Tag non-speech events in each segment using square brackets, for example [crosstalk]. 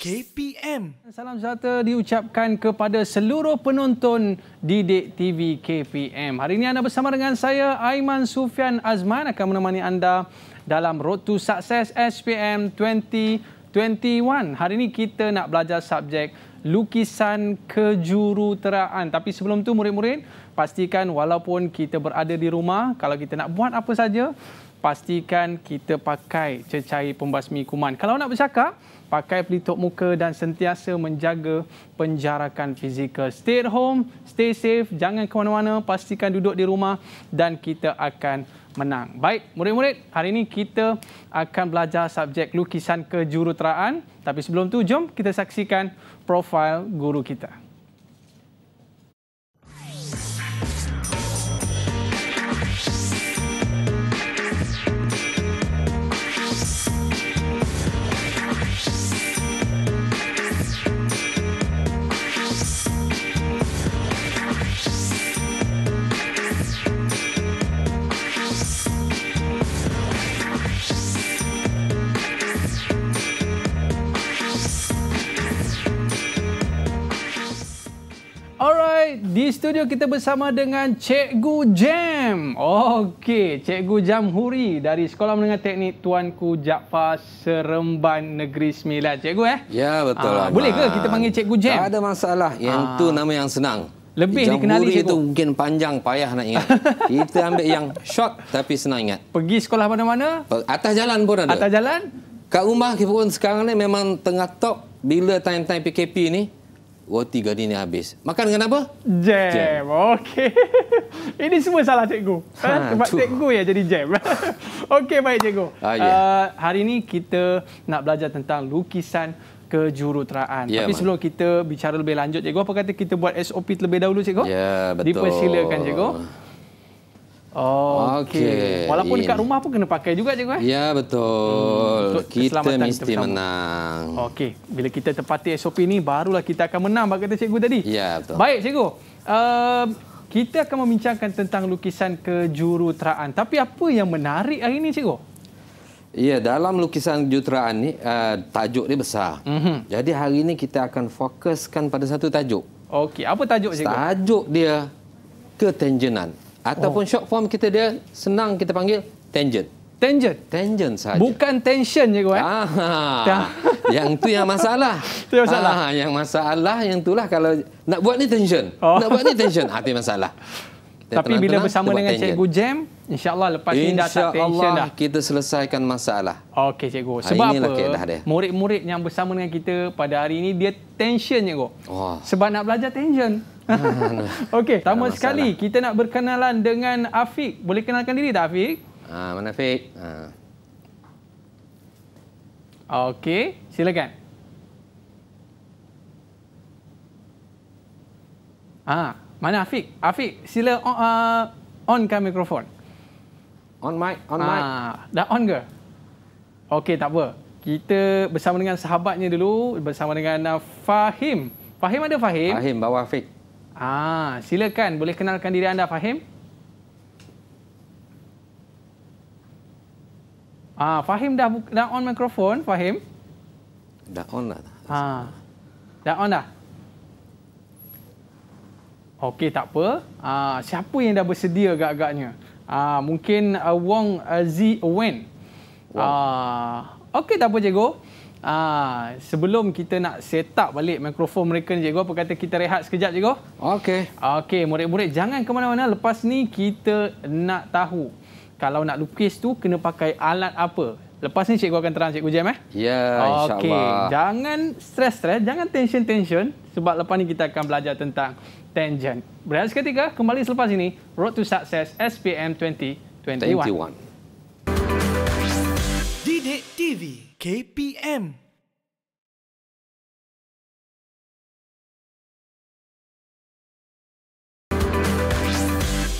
KPM. Salam sejahtera diucapkan kepada seluruh penonton Didik TV KPM. Hari ini anda bersama dengan saya Aiman Sufian Azman akan menemani anda dalam Road to Success SPM 2021. Hari ini kita nak belajar subjek lukisan kejuruteraan. Tapi sebelum tu murid-murid, pastikan walaupun kita berada di rumah, kalau kita nak buat apa saja, pastikan kita pakai cecair pembasmi kuman. Kalau nak bercakap, pakai pelitup muka dan sentiasa menjaga penjarakan fizikal. Stay at home, stay safe, jangan ke mana-mana, pastikan duduk di rumah dan kita akan menang. Baik, murid-murid, hari ini kita akan belajar subjek lukisan kejuruteraan. Tapi sebelum tu, jom kita saksikan profil guru kita. di studio kita bersama dengan Cikgu Jam. Okey, Cikgu Jam Huri dari Sekolah Menengah Teknik Tuanku Jaafar Seremban Negeri Sembilan. Cikgu eh? Ya, betul. Aa, ah, boleh ke kita panggil Cikgu Jam? Tak ada masalah. Yang Aa. Ah. tu nama yang senang. Lebih Jam dikenali Huri itu mungkin panjang payah nak ingat. [laughs] kita ambil yang short tapi senang ingat. Pergi sekolah mana-mana? Oh, atas jalan pun ada. Atas jalan? Kat rumah pun sekarang ni memang tengah top bila time-time PKP ni roti gadi ni habis. Makan dengan apa? Jam. jam. Okey. [laughs] Ini semua salah cikgu. Ha, ha, sebab ha, cikgu yang jadi jam. [laughs] Okey, baik cikgu. Uh, ah, yeah. Ya. uh, hari ini kita nak belajar tentang lukisan kejuruteraan. Yeah, Tapi man. sebelum kita bicara lebih lanjut, cikgu, apa kata kita buat SOP terlebih dahulu, cikgu? Ya, yeah, betul. Dipersilakan, cikgu. Oh, okey. Walaupun dekat rumah pun kena pakai juga cikgu eh? Ya, betul. Hmm, kita mesti kita menang. Okey, bila kita tepati SOP ni barulah kita akan menang Bagi kata cikgu tadi. Ya, betul. Baik cikgu. Uh, kita akan membincangkan tentang lukisan kejuruteraan. Tapi apa yang menarik hari ini cikgu? Ya, dalam lukisan kejuruteraan ni uh, tajuk dia besar. Mm -hmm. Jadi hari ini kita akan fokuskan pada satu tajuk. Okey, apa tajuk cikgu? Tajuk dia ketenjenan ataupun oh. short form kita dia senang kita panggil tangent tangent tangent saja bukan tension je kau eh ah, ya. [laughs] yang tu yang masalah tu yang masalah ah, yang masalah yang itulah kalau nak buat ni tension oh. nak buat ni tension ah, tu masalah tapi bila bersama dengan tangent. cikgu Jam insyaallah lepas Insya ini dah tak tension dah kita selesaikan masalah okey cikgu ah, sebab ha, apa murid-murid yang bersama dengan kita pada hari ini dia tension je kau oh. sebab nak belajar tension [laughs] Okey, pertama sekali kita nak berkenalan dengan Afiq. Boleh kenalkan diri tak Afiq? Ah, mana Afiq? Ah. Uh. Okey, silakan. Ah, mana Afiq? Afiq, sila on, uh, on kan mikrofon. On mic, on mic. Uh, dah on ke? Okey, tak apa. Kita bersama dengan sahabatnya dulu, bersama dengan uh, Fahim. Fahim ada Fahim? Fahim, bawa Afiq. Ah, silakan boleh kenalkan diri anda Fahim. Ah, Fahim dah dah on mikrofon, Fahim. Dah on dah. Ah, dah on dah. Okey, tak apa. Ah, siapa yang dah bersedia agak-agaknya? Ah, mungkin uh, Wong uh, ah, Z Wen. Wow. Ah, okey tak apa cikgu. Ah, sebelum kita nak set up balik mikrofon mereka ni, cikgu, apa kata kita rehat sekejap, cikgu? Okey. Okey, murid-murid jangan ke mana-mana. Lepas ni kita nak tahu kalau nak lukis tu kena pakai alat apa. Lepas ni cikgu akan terang cikgu Jam eh. Ya, yeah, insya-Allah. Okey, jangan stress stress, jangan tension-tension sebab lepas ni kita akan belajar tentang tangent. Berhenti seketika, kembali selepas ini, Road to Success SPM 2021. 21. Didik TV. KPM.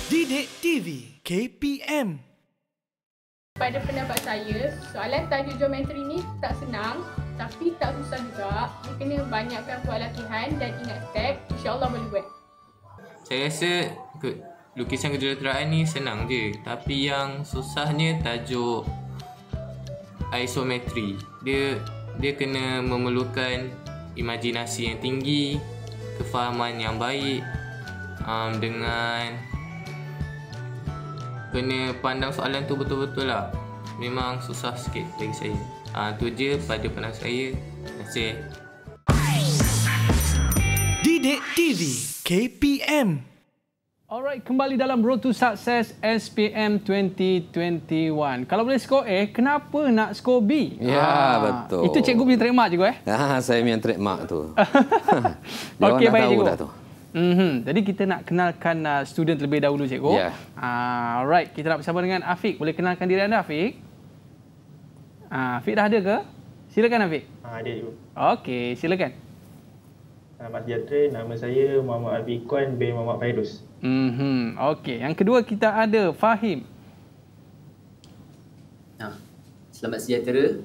Didik TV KPM. Pada pendapat saya, soalan tajuk geometri ni tak senang tapi tak susah juga. Dia kena banyakkan buat latihan dan ingat step. InsyaAllah boleh buat. Saya rasa lukisan kejuruteraan ni senang je. Tapi yang susahnya tajuk isometri. Dia dia kena memerlukan imajinasi yang tinggi, kefahaman yang baik um, dengan kena pandang soalan tu betul-betul lah. Memang susah sikit bagi saya. Ah uh, tu je pada pandang saya. Terima kasih. Didik TV KPM Alright, kembali dalam Road to Success SPM 2021. Kalau boleh skor A, kenapa nak skor B? Ya, ah, betul. Itu cikgu punya trademark juga eh? Ya, saya punya trademark tu. [laughs] [laughs] Dia okay, orang dah tahu cikgu. dah tu. Mm -hmm. Jadi kita nak kenalkan uh, student lebih dahulu cikgu. Ya. Yeah. Uh, alright, kita nak bersama dengan Afiq. Boleh kenalkan diri anda Afiq? Uh, Afiq dah ada ke? Silakan Afiq. Ah, ada cikgu. Okay, silakan. Selamat sejahtera. Nama saya Muhammad Abi Kwan bin Muhammad Fairuz. Mm-hmm. Okey. Yang kedua kita ada Fahim. Ha. Selamat sejahtera.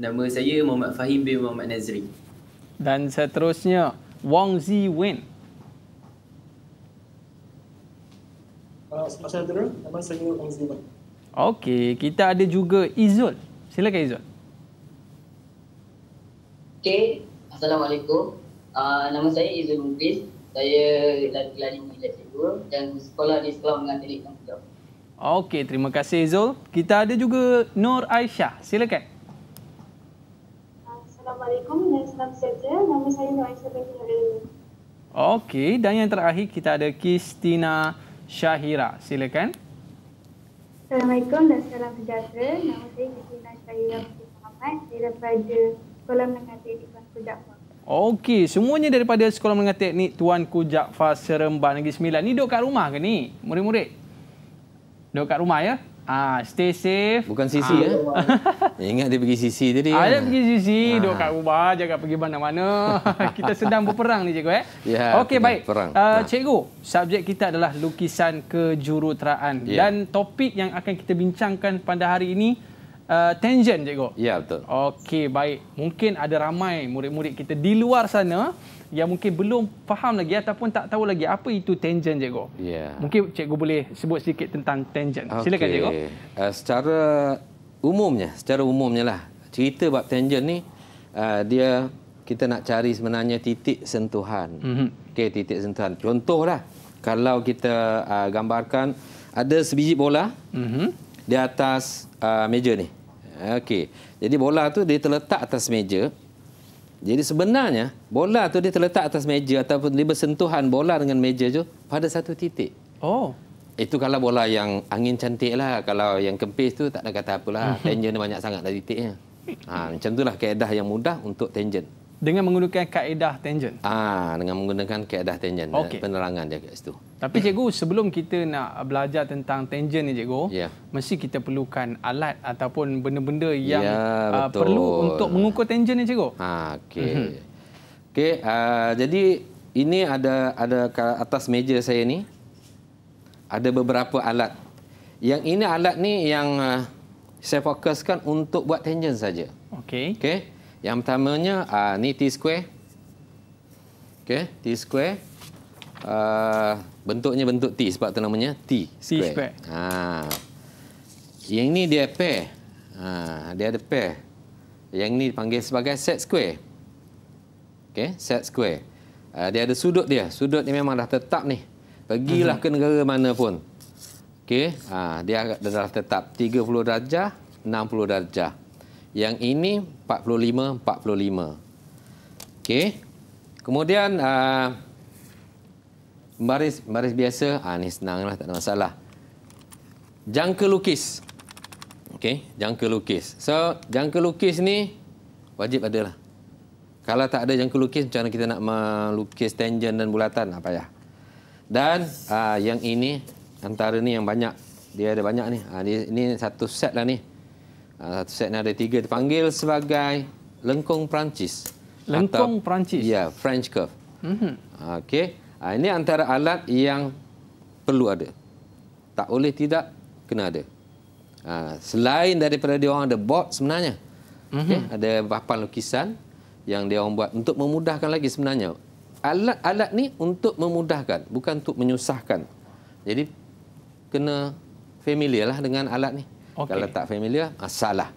Nama saya Muhammad Fahim bin Muhammad Nazri. Dan seterusnya, Wong Zi Wen. Okey, kita ada juga Izul. Silakan Izul. Okey, Assalamualaikum. Ah, nama saya Izul Mubis. Saya lagi lari di Jatibu dan sekolah di Sekolah Mengatilik Kampung Okey, terima kasih Izul. Kita ada juga Nur Aisyah. Silakan. Assalamualaikum dan selamat sejahtera. Nama saya Nur Aisyah Bagi Okey, dan yang terakhir kita ada Kristina Syahira. Silakan. Assalamualaikum dan salam sejahtera. Nama saya Kristina Syahira Bagi Muhammad. Saya daripada Sekolah Mengatilik Kampung Okey, semuanya daripada sekolah menengah teknik Tuanku Jaafar Seremban Negeri Sembilan. Ni duduk kat rumah ke ni, murid-murid? Duduk kat rumah ya? Ah, stay safe. Bukan sisi ah. ya. [laughs] Ingat dia pergi sisi tadi. Ah, kan? dia pergi sisi, ah. duduk kat rumah, jaga pergi mana-mana. [laughs] kita sedang berperang ni cikgu eh. Ya, Okey, baik. Perang. Uh, ah, ah. cikgu, subjek kita adalah lukisan kejuruteraan yeah. dan topik yang akan kita bincangkan pada hari ini uh, tangent cikgu. Ya betul. Okey baik. Mungkin ada ramai murid-murid kita di luar sana yang mungkin belum faham lagi ataupun tak tahu lagi apa itu tangent cikgu. Ya. Mungkin cikgu boleh sebut sedikit tentang tangent. Okay. Silakan cikgu. Uh, secara umumnya, secara umumnya lah cerita bab tangent ni uh, dia kita nak cari sebenarnya titik sentuhan. Mm-hmm. Okey titik sentuhan. Contohlah kalau kita uh, gambarkan ada sebiji bola mm-hmm. di atas uh, meja ni. Okey. Jadi bola tu dia terletak atas meja. Jadi sebenarnya bola tu dia terletak atas meja ataupun dia bersentuhan bola dengan meja tu pada satu titik. Oh. Itu kalau bola yang angin cantik lah. Kalau yang kempis tu tak ada kata apalah. Mhm. Tangent banyak sangat dah titiknya. Ha, macam itulah keedah yang mudah untuk tangent dengan menggunakan kaedah tangent. Ah, dengan menggunakan kaedah tangent. Okay. Penerangan dia kat situ. Tapi hmm. cikgu, sebelum kita nak belajar tentang tangent ni cikgu, yeah. mesti kita perlukan alat ataupun benda-benda yang yeah, ya, uh, perlu untuk mengukur tangent ni cikgu. Ha, okey. Mm -hmm. Okey, uh, jadi ini ada ada atas meja saya ni ada beberapa alat. Yang ini alat ni yang uh, saya fokuskan untuk buat tangent saja. Okey. Okey. Yang pertamanya uh, ni t square. Okey, t square. Uh, bentuknya bentuk t sebab tu namanya t square. T square. Ha. Yang ni dia pair. Ha, dia ada pair. Yang ni dipanggil sebagai set square. Okey, set square. Uh, dia ada sudut dia. Sudut ni memang dah tetap ni. Pergilah mhm. ke negara mana pun. Okey, ha, dia dah tetap 30 darjah, 60 darjah. Yang ini 45, 45. Okey. Kemudian ah, baris baris biasa, ah ni senanglah tak ada masalah. Jangka lukis. Okey, jangka lukis. So, jangka lukis ni wajib adalah. Kalau tak ada jangka lukis macam mana kita nak melukis tangent dan bulatan apa ya? Dan aa, ah, yang ini antara ni yang banyak. Dia ada banyak ni. Ah ini satu set lah ni uh, set ada tiga dipanggil sebagai lengkung Perancis. Lengkung atau, Perancis? Ya, French curve. Mm-hmm. Okey. Uh, ini antara alat yang perlu ada. Tak boleh tidak, kena ada. Uh, selain daripada dia orang ada bot sebenarnya. Mm-hmm. Okay, ada papan lukisan yang dia orang buat untuk memudahkan lagi sebenarnya. Alat-alat ni untuk memudahkan, bukan untuk menyusahkan. Jadi, kena familiar lah dengan alat ni. Okay. Kalau tak familiar, ah, salah.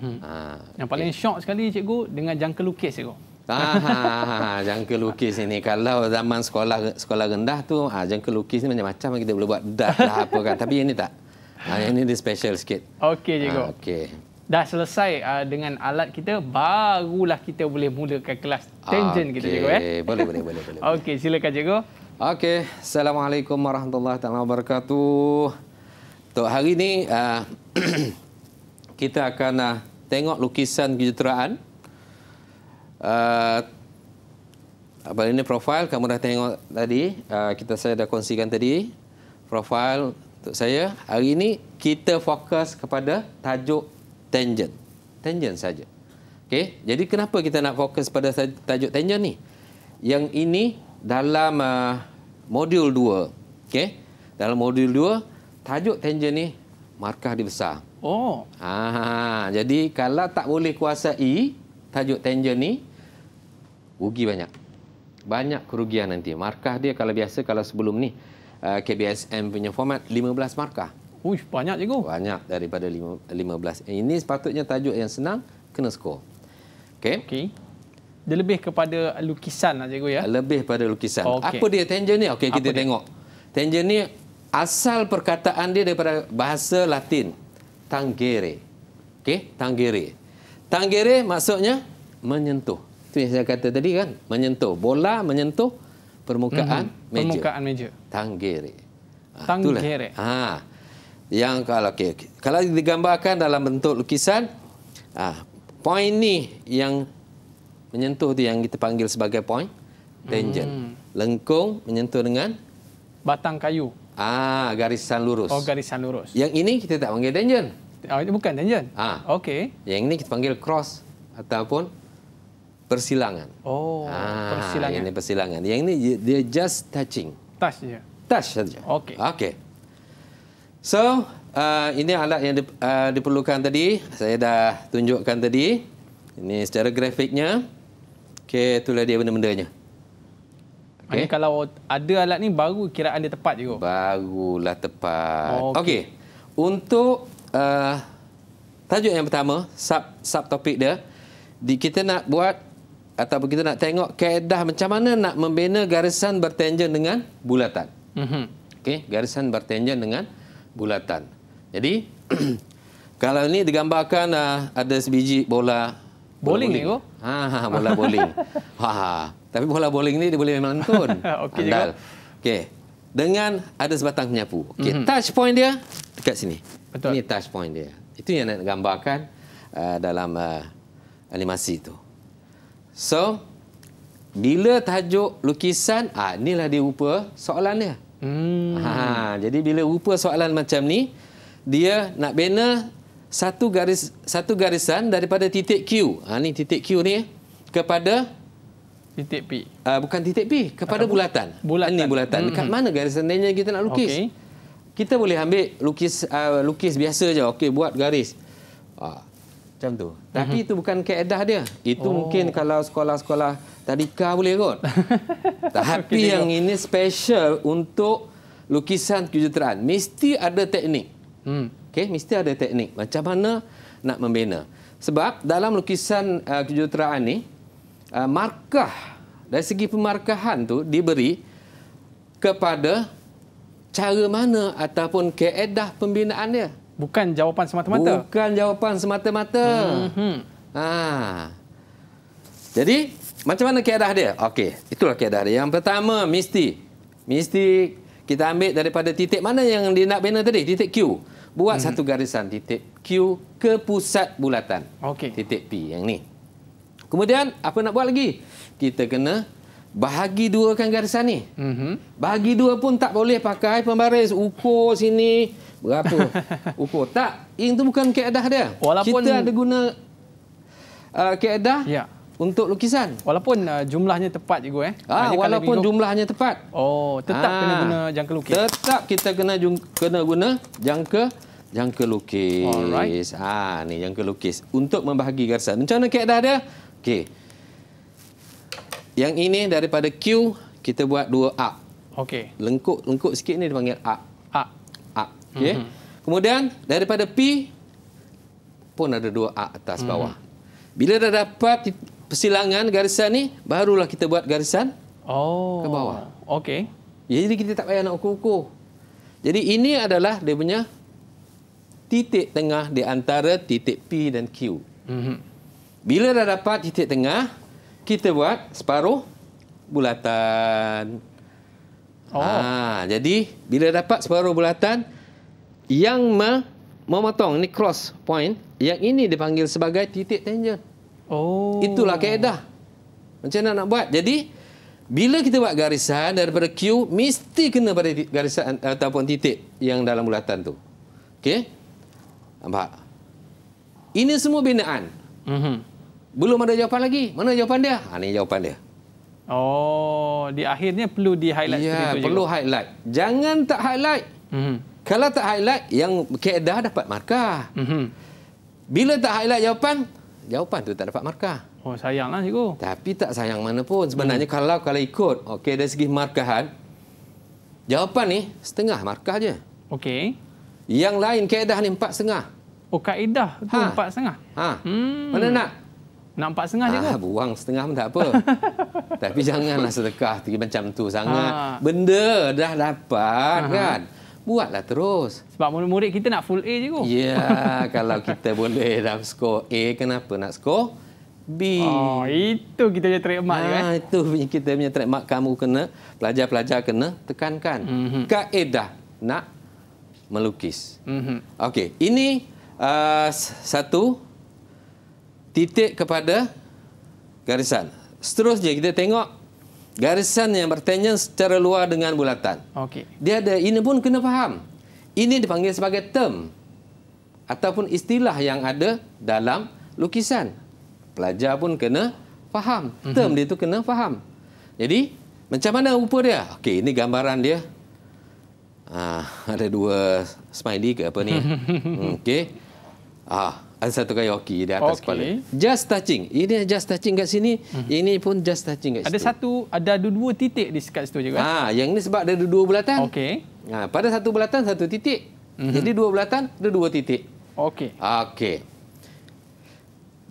Hmm. Ha, yang paling okay. syok sekali cikgu dengan jangka lukis cikgu. Ah, ha, ha, ha, ha, jangka lukis ini kalau zaman sekolah sekolah rendah tu ha, jangka lukis ni macam-macam lah, kita boleh buat dah lah apa kan tapi ini tak ha, ini dia special sikit okey cikgu ha, okey dah selesai uh, dengan alat kita barulah kita boleh mulakan kelas tangent okay. kita cikgu ya boleh boleh boleh boleh okey silakan cikgu okey assalamualaikum warahmatullahi wabarakatuh Tok hari ni uh, [clears throat] kita akan uh, tengok lukisan kejuruteraan. Uh, ah, apa ini profil kamu dah tengok tadi, uh, kita saya dah kongsikan tadi profil untuk saya. Hari ini kita fokus kepada tajuk tangent. Tangent saja. Okey, jadi kenapa kita nak fokus pada tajuk tangent ni? Yang ini dalam uh, modul 2. Okey. Dalam modul 2 tajuk tangent ni markah dia besar. Oh. Ha, ha, ha. jadi kalau tak boleh kuasai tajuk tangent ni rugi banyak. Banyak kerugian nanti. Markah dia kalau biasa kalau sebelum ni uh, KBSM punya format 15 markah. Uish, banyak cikgu. Banyak daripada 15. Ini sepatutnya tajuk yang senang kena skor. Okey. Okey. Dia lebih kepada lukisan lah cikgu ya. Lebih pada lukisan. Okay. Apa dia tangent ni? Okey kita dia? tengok. Tangent ni asal perkataan dia daripada bahasa Latin tangere. Okey, tangere. Tangere maksudnya menyentuh. Itu yang saya kata tadi kan, menyentuh. Bola menyentuh permukaan mm -hmm. meja. Permukaan meja. Tangere. Ah, tangere. Ha. Yang kalau okay, okay. kalau digambarkan dalam bentuk lukisan, ha, ah, poin ni yang menyentuh tu yang kita panggil sebagai point, tangent. Mm. Lengkung menyentuh dengan batang kayu. Ah, garisan lurus. Oh, garisan lurus. Yang ini kita tak panggil tangent. Oh, ini bukan tangent. Ah. Okey. Yang ini kita panggil cross ataupun persilangan. Oh, ah, persilangan. Yang ini persilangan. Yang ini dia just touching. Touch saja. Touch saja. Okey. Okey. So, uh, ini alat yang di, uh, diperlukan tadi. Saya dah tunjukkan tadi. Ini secara grafiknya. Okey, itulah dia benda-bendanya. benda bendanya Okay. Ini kalau ada alat ni baru kiraan dia tepat juga. Barulah tepat. Okey. Okay. Untuk uh, tajuk yang pertama, sub sub topik dia, di, kita nak buat atau kita nak tengok kaedah macam mana nak membina garisan bertanjen dengan bulatan. Mm -hmm. Okey, garisan bertanjen dengan bulatan. Jadi [clears throat] kalau ini digambarkan uh, ada sebiji bola Bowling ni Ha, bola bowling. [laughs] Ah, ha, ha, tapi bola bowling ni dia boleh memang lantun. [laughs] Okey juga. Ah, Okey. Dengan ada sebatang penyapu. Okey, mm-hmm. touch point dia dekat sini. Betul. Ini touch point dia. Itu yang nak gambarkan uh, dalam uh, animasi itu. So, bila tajuk lukisan, ah inilah dia rupa soalan dia. Hmm. Ha, ha. jadi bila rupa soalan macam ni, dia nak bina satu garis satu garisan daripada titik Q. Ha ni titik Q ni kepada titik P. Uh, bukan titik P, kepada bulatan. bulatan. Ini bulatan. Hmm. Dekat hmm. mana garisan lainnya kita nak lukis? Okay. Kita boleh ambil lukis uh, lukis biasa je. Okey, buat garis. Uh, macam tu. Tapi hmm. itu bukan keedah dia. Itu oh. mungkin kalau sekolah-sekolah tadika boleh kot. [laughs] Tapi okay, yang ini special untuk lukisan kejuruteraan. Mesti ada teknik. Hmm. Okey, mesti ada teknik macam mana nak membina. Sebab dalam lukisan uh, kejuruteraan ni, uh, markah dari segi pemarkahan tu diberi kepada cara mana ataupun keedah pembinaan dia. Bukan jawapan semata-mata. Bukan jawapan semata-mata. Hmm. Ha. Jadi, macam mana keedah dia? Okey, itulah keedah dia. Yang pertama, mesti. Mesti kita ambil daripada titik mana yang dia nak bina tadi, titik Q buat hmm. satu garisan titik Q ke pusat bulatan. Okey. Titik P yang ni. Kemudian apa nak buat lagi? Kita kena bahagi dua kan garisan ni. Mm-hmm. Bahagi dua pun tak boleh pakai pembaris ukur sini berapa [laughs] ukur tak. Ini tu bukan keadaan dia. Walaupun kita ada guna uh, keadaan yeah. Ya untuk lukisan. Walaupun uh, jumlahnya tepat juga eh. Ah, walaupun minum. jumlahnya tepat. Oh, tetap ah, kena guna jangka lukis. Tetap kita kena kena guna jangka jangka lukis. Alright. Ah, ni jangka lukis untuk membahagi garis. Macam mana kek dah ada? Okey. Yang ini daripada Q kita buat dua A. Okey. Lengkuk-lengkuk sikit ni dipanggil A. A. A. Okey. Mm -hmm. Kemudian daripada P pun ada dua A atas mm. bawah. Bila dah dapat persilangan garisan ni barulah kita buat garisan oh. ke bawah. Okey. Ya, jadi kita tak payah nak ukur-ukur. Jadi ini adalah dia punya titik tengah di antara titik P dan Q. Mm-hmm. Bila dah dapat titik tengah, kita buat separuh bulatan. Oh. Ha, jadi bila dapat separuh bulatan yang me- memotong ni cross point, yang ini dipanggil sebagai titik tangent. Oh. Itulah kaedah. Macam mana nak buat? Jadi bila kita buat garisan daripada Q mesti kena pada garisan eh, ataupun titik yang dalam bulatan tu. Okey? Nampak? Ini semua binaan. Mm-hmm. Belum ada jawapan lagi. Mana jawapan dia? Ha ni jawapan dia. Oh, di akhirnya perlu di highlight yeah, ya, perlu juga. highlight. Jangan tak highlight. Mm-hmm. Kalau tak highlight yang kaedah dapat markah. Mm-hmm. Bila tak highlight jawapan, jawapan tu tak dapat markah. Oh sayanglah cikgu. Tapi tak sayang mana pun sebenarnya hmm. kalau kalau ikut okey dari segi markahan jawapan ni setengah markah je. Okey. Yang lain kaedah ni empat setengah. Oh kaedah tu ha. setengah. Ha. Hmm. Mana nak? Nak empat setengah cikgu. Ah, buang setengah pun tak apa. [laughs] Tapi janganlah sedekah tinggi macam tu sangat. Ha. Benda dah dapat ha. kan. Ha buatlah terus. Sebab murid-murid kita nak full A je kot. Ya, [laughs] kalau kita boleh dalam skor A, kenapa nak skor B? Oh, itu kita punya trademark ha, je kan? Itu kita punya trademark. Kamu kena, pelajar-pelajar kena tekankan. Mm -hmm. Kaedah nak melukis. Mm -hmm. Okey, ini uh, satu titik kepada garisan. Seterusnya kita tengok garisan yang bertenjen secara luar dengan bulatan. Okey. Dia ada ini pun kena faham. Ini dipanggil sebagai term ataupun istilah yang ada dalam lukisan. Pelajar pun kena faham. Mhm. Term dia itu kena faham. Jadi, macam mana rupa dia? Okey, ini gambaran dia. Ah, ada dua smiley ke apa ni? [laughs] Hmm, okey. Ah, ada satu kayu hoki di atas okay. kepala. Just touching. Ini just touching kat sini, hmm. ini pun just touching kat situ. Ada satu ada dua titik di sekat situ juga. Ah, yang ini sebab ada dua bulatan. Okey. Ha, pada satu bulatan satu titik. Hmm. Jadi dua bulatan ada dua titik. Okey. Okey.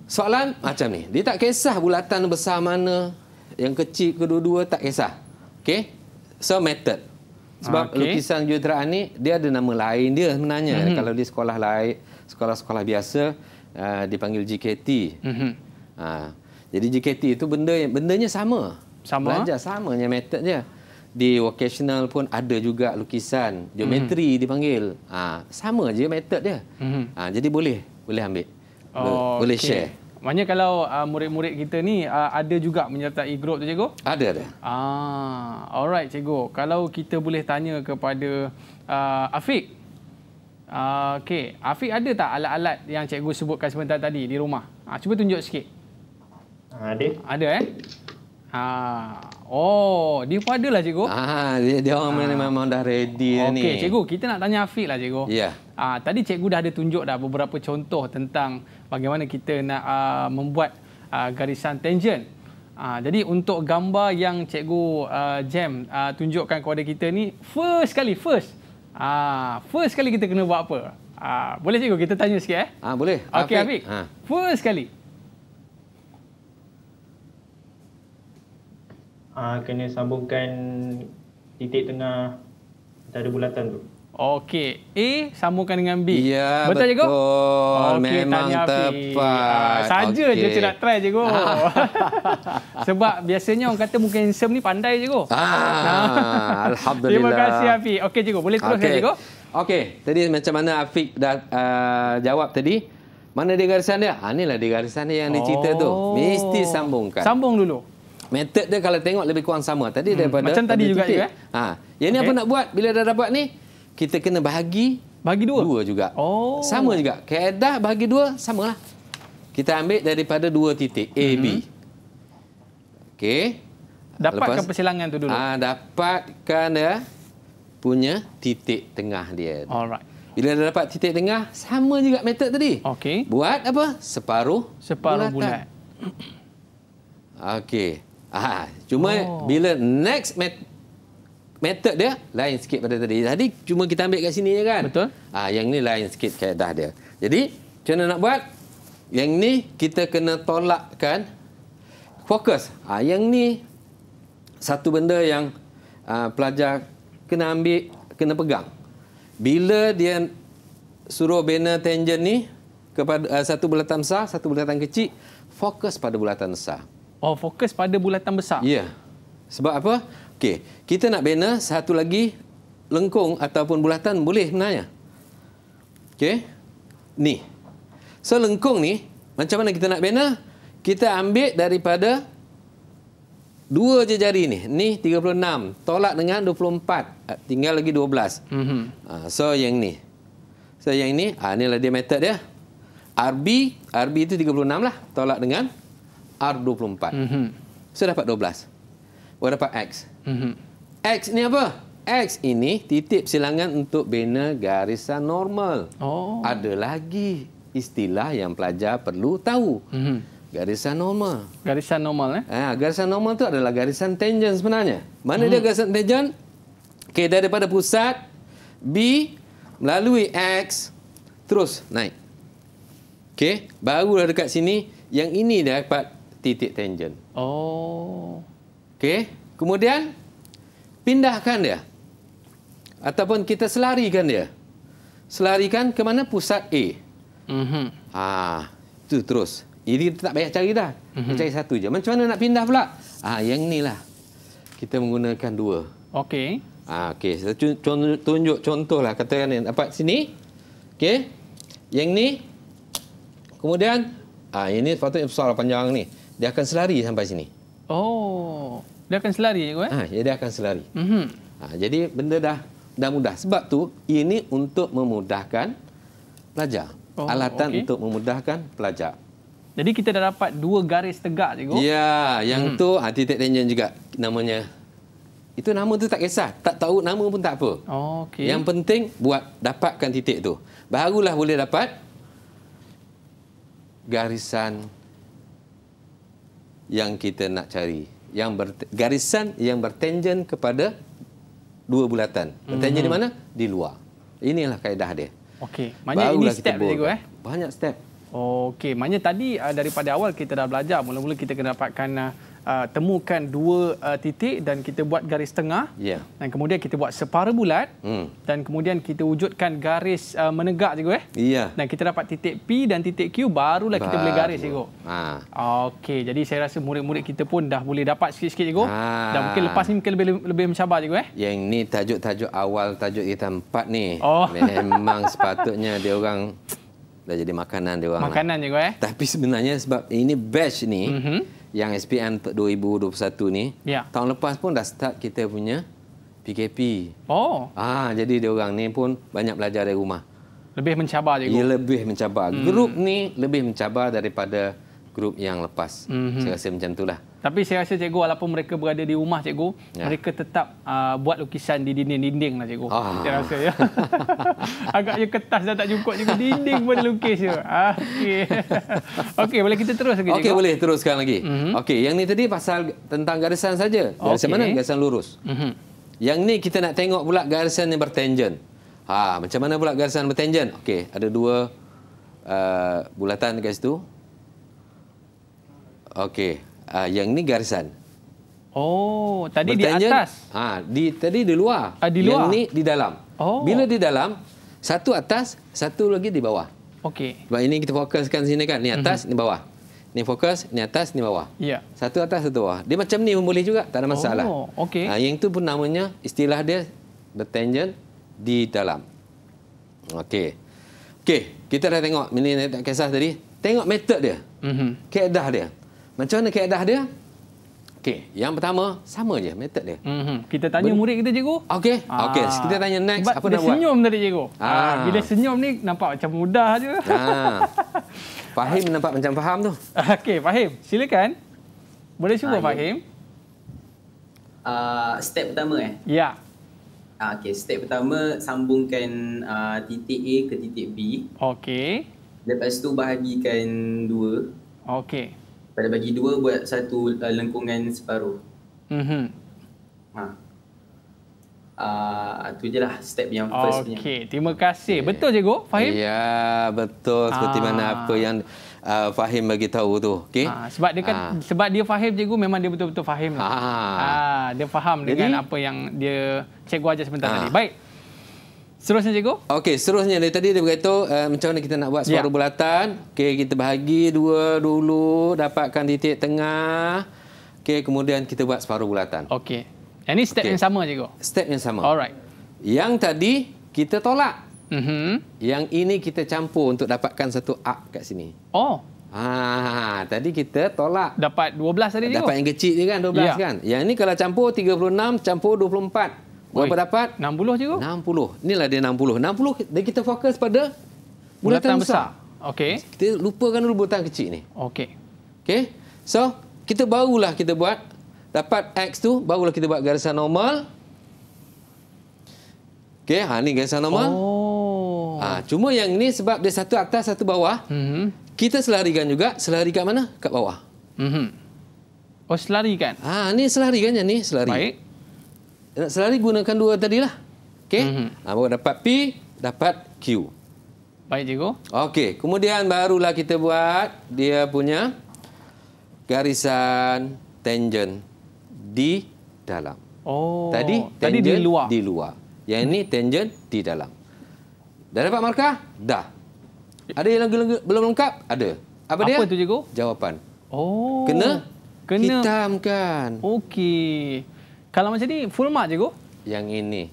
Soalan macam ni. Dia tak kisah bulatan besar mana, yang kecil kedua-dua tak kisah. Okey. So method sebab okay. lukisan jutraan ni dia ada nama lain dia sebenarnya mm-hmm. kalau di sekolah lain sekolah-sekolah biasa uh, dipanggil JKT. Mm-hmm. Ha. Jadi JKT itu benda yang bendanya sama. Sama. Belajar samanya metodnya. Di vocational pun ada juga lukisan, geometri mm-hmm. dipanggil. Ha. sama je metod dia. Mm-hmm. Ha. jadi boleh boleh ambil. Oh, boleh okay. share. Maknanya kalau uh, murid-murid kita ni uh, ada juga menyertai grup tu cikgu? Ada ada. Ah, alright cikgu. Kalau kita boleh tanya kepada uh, Afiq, Ah, okay, Afiq ada tak alat-alat yang cikgu sebutkan sebentar tadi di rumah? Ha, cuba tunjuk sikit. Ah, ada. Ada eh? Ha. Oh, dia pun ada lah cikgu. Ha, dia, dia orang ha. memang dah ready okay, ni. Okay, cikgu, kita nak tanya Afiq lah cikgu. Ya. Ha, tadi cikgu dah ada tunjuk dah beberapa contoh tentang bagaimana kita nak uh, membuat uh, garisan tangent. Ha, jadi untuk gambar yang cikgu uh, Jam uh, tunjukkan kepada kita ni, first sekali, first. Ah, first kali kita kena buat apa? Ah, boleh cikgu kita tanya sikit eh? Ah, boleh. Okey, Afiq. Ha. First kali. Ah, kena sambungkan titik tengah antara bulatan tu. Okey, A sambungkan dengan B. Ya, betul, betul cikgu? Oh, okay, memang tepat. Ha, saja okay. je cik nak try cikgu. Ah. [laughs] Sebab biasanya orang kata mungkin sem ni pandai cikgu. Ah, [laughs] Alhamdulillah. Terima kasih Afiq. Okey cikgu, boleh terus, okay. cikgu? Okey, tadi macam mana Afiq dah uh, jawab tadi? Mana dia garisan dia? Ha, inilah dia garisan dia yang oh. dia tu. Mesti sambungkan. Sambung dulu. Metod dia kalau tengok lebih kurang sama. Tadi hmm. daripada... Macam tadi, juga, juga eh? Ha, Yang okay. ni apa nak buat bila dah dapat ni? kita kena bahagi bagi dua. Dua juga. Oh. Sama juga. Kaedah bahagi dua samalah. Kita ambil daripada dua titik A hmm. B. Mhm. Okey. Dapatkan Lepas, persilangan tu dulu. Ah dapatkan ya punya titik tengah dia. Alright. Bila dah dapat titik tengah sama juga method tadi. Okey. Buat apa? Separuh separuh bulat. bulat. Okey. Ah cuma oh. bila next method method dia lain sikit pada tadi. Tadi cuma kita ambil kat sini je kan. Betul. Ah yang ni lain sikit kaedah dia. Jadi, macam mana nak buat? Yang ni kita kena tolakkan fokus. Ah yang ni satu benda yang uh, pelajar kena ambil, kena pegang. Bila dia suruh bina tangent ni kepada uh, satu bulatan besar, satu bulatan kecil, fokus pada bulatan besar. Oh, fokus pada bulatan besar. Ya. Yeah. Sebab apa? Okey, kita nak bina satu lagi lengkung ataupun bulatan boleh sebenarnya. Okey. Ni. So lengkung ni macam mana kita nak bina? Kita ambil daripada dua je jari ni. Ni 36 tolak dengan 24 eh, tinggal lagi 12. Mm -hmm. so yang ni. So yang ni, ah inilah dia method dia. RB, RB itu 36 lah tolak dengan R24. Mm -hmm. So dapat 12. dapat X? Mm-hmm. X ni apa? X ini titip silangan untuk bina garisan normal. Oh. Ada lagi istilah yang pelajar perlu tahu. Mm-hmm. Garisan normal. Garisan normal eh? Ah, garisan normal tu adalah garisan tangent sebenarnya. Mana dia mm-hmm. garisan tangent? Okey, daripada pusat B melalui X terus naik. Okey, barulah dekat sini yang ini dia dapat titik tangent. Oh. Okey. Kemudian pindahkan dia ataupun kita selarikan dia. Selarikan ke mana pusat A. Mhm. Ah, ha, itu terus. Ini kita tak payah cari dah. Mm -hmm. Cari satu je. Macam mana nak pindah pula? Ah, yang inilah. Kita menggunakan dua. Okey. Ah, okey. Saya tunjuk contohlah katakan ni dapat sini. Okey. Yang ni kemudian ah ini sepatutnya besar lah, panjang ni. Dia akan selari sampai sini. Oh. Dia akan selari cikgu eh? Ha, dia akan selari. Mm -hmm. ha, jadi benda dah dah mudah. Sebab tu ini untuk memudahkan pelajar. Oh, Alatan okay. untuk memudahkan pelajar. Jadi kita dah dapat dua garis tegak cikgu. Ya, ya, yang mm -hmm. tu ha, titik tenjen juga namanya. Itu nama tu tak kisah. Tak tahu nama pun tak apa. Oh, okay. Yang penting buat dapatkan titik tu. Barulah boleh dapat garisan yang kita nak cari yang ber, garisan yang bertenjen kepada dua bulatan. Bertenjen hmm. di mhm. mana? Di luar. Inilah kaedah dia. Okey. Maknanya Barulah ini step dia, eh? Banyak step. Okey. Maknanya tadi ah, daripada awal kita dah belajar. Mula-mula kita kena dapatkan ah, uh, temukan dua uh, titik dan kita buat garis tengah yeah. dan kemudian kita buat separuh bulat mm. dan kemudian kita wujudkan garis uh, menegak cikgu eh yeah. dan kita dapat titik P dan titik Q barulah Baru. kita boleh garis cikgu ha. okey jadi saya rasa murid-murid kita pun dah boleh dapat sikit-sikit cikgu ha. dan mungkin lepas ni mungkin lebih lebih mencabar cikgu eh yang ni tajuk-tajuk awal tajuk kita empat ni oh. memang sepatutnya dia orang dah jadi makanan dia orang makanan cikgu eh tapi sebenarnya sebab ini batch ni mm-hmm yang SPM 2021 ni ya. tahun lepas pun dah start kita punya PKP. Oh. Ah ha, jadi dia orang ni pun banyak belajar dari rumah. Lebih mencabar juga. Ya lebih mencabar. Hmm. Grup ni lebih mencabar daripada grup yang lepas. hmm Saya rasa macam itulah. Tapi saya rasa cikgu walaupun mereka berada di rumah cikgu, ya. mereka tetap uh, buat lukisan di dinding-dinding lah cikgu. Ah. Saya rasa ya. [laughs] Agaknya kertas dah tak cukup cikgu. Dinding pun dia lukis je. Okey. [laughs] Okey boleh kita terus lagi cikgu? Okey boleh teruskan lagi. Mm-hmm. Okey yang ni tadi pasal tentang garisan saja. Garisan okay. mana? Garisan lurus. Mm-hmm. Yang ni kita nak tengok pula garisan yang bertanjen. Ha, macam mana pula garisan bertanjen? Okey ada dua uh, bulatan dekat situ. Okey. Uh, yang ni garisan. Oh, tadi Bertanya, di atas. Ha, di tadi di luar. Uh, di luar. Yang ni di dalam. Oh. Bila di dalam, satu atas, satu lagi di bawah. Okey. Sebab ini kita fokuskan sini kan, ni mhm. atas, mm -hmm. ni bawah. Ni fokus, ni atas, ni bawah. Ya. Yeah. Satu atas, satu bawah. Dia macam ni boleh juga, tak ada masalah. Oh, okey. Ha, yang tu pun namanya istilah dia bertanjen di dalam. Okey. Okey, kita dah tengok mini kisah tadi. Tengok metod dia. Mhm. Mm Kaedah dia. Macam mana kaedah dia? Okey, yang pertama sama je method dia. Mm-hmm. Kita tanya ben- murid kita cikgu. Okey. Ah, okey, kita tanya next Sebab apa dia nak senyum buat? tadi cikgu. Aa. Ah. Ah, bila senyum ni nampak macam mudah aje. Fahim nampak macam faham tu. [laughs] Okey, Fahim, silakan. Boleh cuba Aa, ya. Fahim. Uh, step pertama eh? Ya. Yeah. Ah, okay, step pertama sambungkan uh, titik A ke titik B. Okay. Lepas tu bahagikan dua. Okay pada bagi dua buat satu uh, lengkungan separuh. Mhm. Ha. Ah uh, tu jelah step yang first okay. punya. Okey, terima kasih. Okay. Betul cikgu Fahim? Ya, betul seperti ah. mana apa yang uh, Fahim bagi tahu tu, okey. Ha, ah, sebab dia kan ha. sebab dia Fahim cikgu memang dia betul-betul Fahim lah. Ha. ha dia faham Jadi? dengan apa yang dia cikgu ajar sebentar ha. tadi. Baik. Seterusnya cikgu? Okey, seterusnya dari tadi dia berkata uh, macam mana kita nak buat suara yeah. Ya. bulatan. Okey, kita bahagi dua dulu dapatkan titik tengah. Okey, kemudian kita buat separuh bulatan. Okey. Yang ini step okay. yang sama cikgu. Step yang sama. Alright. Yang tadi kita tolak. Mm -hmm. Yang ini kita campur untuk dapatkan satu up kat sini. Oh. Ah, tadi kita tolak. Dapat 12 tadi cikgu. Dapat yang kecil je kan 12 yeah. kan. Yang ini kalau campur 36 campur 24. Berapa Oi, dapat? 60 je 60. Inilah dia 60. 60 dan kita fokus pada bulatan, besar. besar. Okey. Kita lupakan dulu bulatan kecil ni. Okey. Okey. So, kita barulah kita buat dapat X tu, barulah kita buat garisan normal. Okey, ha ni garis normal. Oh. Ha, cuma yang ni sebab dia satu atas satu bawah. Mm -hmm. Kita selarikan juga, selarikan mana? Kat bawah. Mm Oh, selarikan. Ha, ni selarikan je ni, selari. Baik nak selari gunakan dua tadi lah. Okey. Mm -hmm. ha, dapat P, dapat Q. Baik, cikgu. Okey. Kemudian barulah kita buat dia punya garisan tangent di dalam. Oh. Tadi, tadi di luar. Di luar. Yang ini tangent di dalam. Dah dapat markah? Dah. Ada yang lagi, lagi belum lengkap? Ada. Apa, Apa dia? Apa itu, cikgu? Jawapan. Oh. Kena? Kena. Hitamkan. Okey. Kalau macam ni full mark je go? Yang ini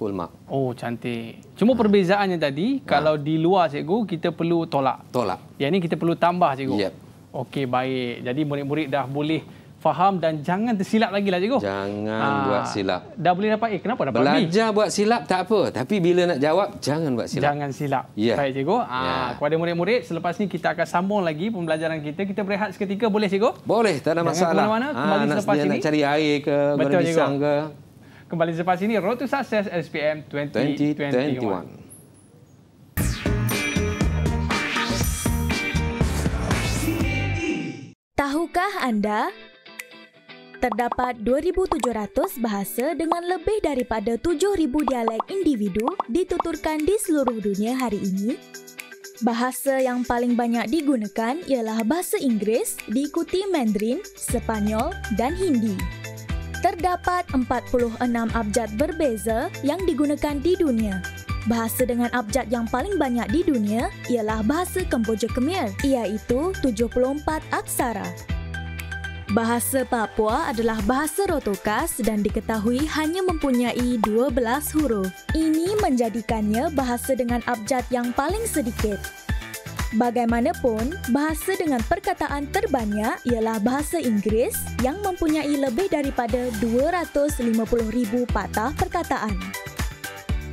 full mark. Oh cantik. Cuma ha. perbezaannya tadi ha. kalau di luar cikgu kita perlu tolak. Tolak. Yang ini kita perlu tambah cikgu. Yep. Okey baik. Jadi murid-murid dah boleh faham dan jangan tersilap lagi lah cikgu. Jangan Aa, ah. buat silap. Dah boleh dapat A, kenapa dapat Belajar B? Belajar buat silap tak apa. Tapi bila nak jawab, jangan buat silap. Jangan silap. Yeah. Baik cikgu. Aa, yeah. Ya. Kepada murid-murid, selepas ni kita akan sambung lagi pembelajaran kita. Kita berehat seketika, boleh cikgu? Boleh, tak ada jangan masalah. Jangan mana ah, kembali Aa, selepas ini. Nak cari air ke, goreng pisang ke. Kembali selepas ini, Road to Success SPM 2021. 2021. Tahukah anda Terdapat 2,700 bahasa dengan lebih daripada 7,000 dialek individu dituturkan di seluruh dunia hari ini. Bahasa yang paling banyak digunakan ialah bahasa Inggeris, diikuti Mandarin, Spanyol dan Hindi. Terdapat 46 abjad berbeza yang digunakan di dunia. Bahasa dengan abjad yang paling banyak di dunia ialah bahasa Kemboja Khmer, iaitu 74 aksara. Bahasa Papua adalah bahasa rotokas dan diketahui hanya mempunyai 12 huruf. Ini menjadikannya bahasa dengan abjad yang paling sedikit. Bagaimanapun, bahasa dengan perkataan terbanyak ialah bahasa Inggeris yang mempunyai lebih daripada 250,000 patah perkataan.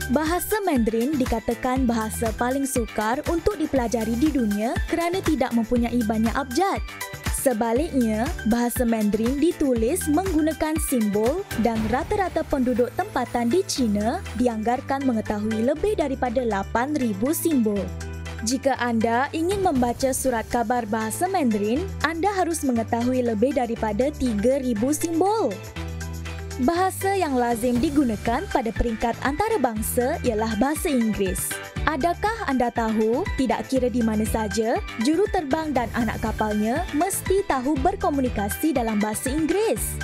Bahasa Mandarin dikatakan bahasa paling sukar untuk dipelajari di dunia kerana tidak mempunyai banyak abjad. Sebaliknya, bahasa Mandarin ditulis menggunakan simbol dan rata-rata penduduk tempatan di China dianggarkan mengetahui lebih daripada 8000 simbol. Jika anda ingin membaca surat kabar bahasa Mandarin, anda harus mengetahui lebih daripada 3000 simbol. Bahasa yang lazim digunakan pada peringkat antarabangsa ialah bahasa Inggeris. Adakah anda tahu, tidak kira di mana saja, juru terbang dan anak kapalnya mesti tahu berkomunikasi dalam bahasa Inggeris?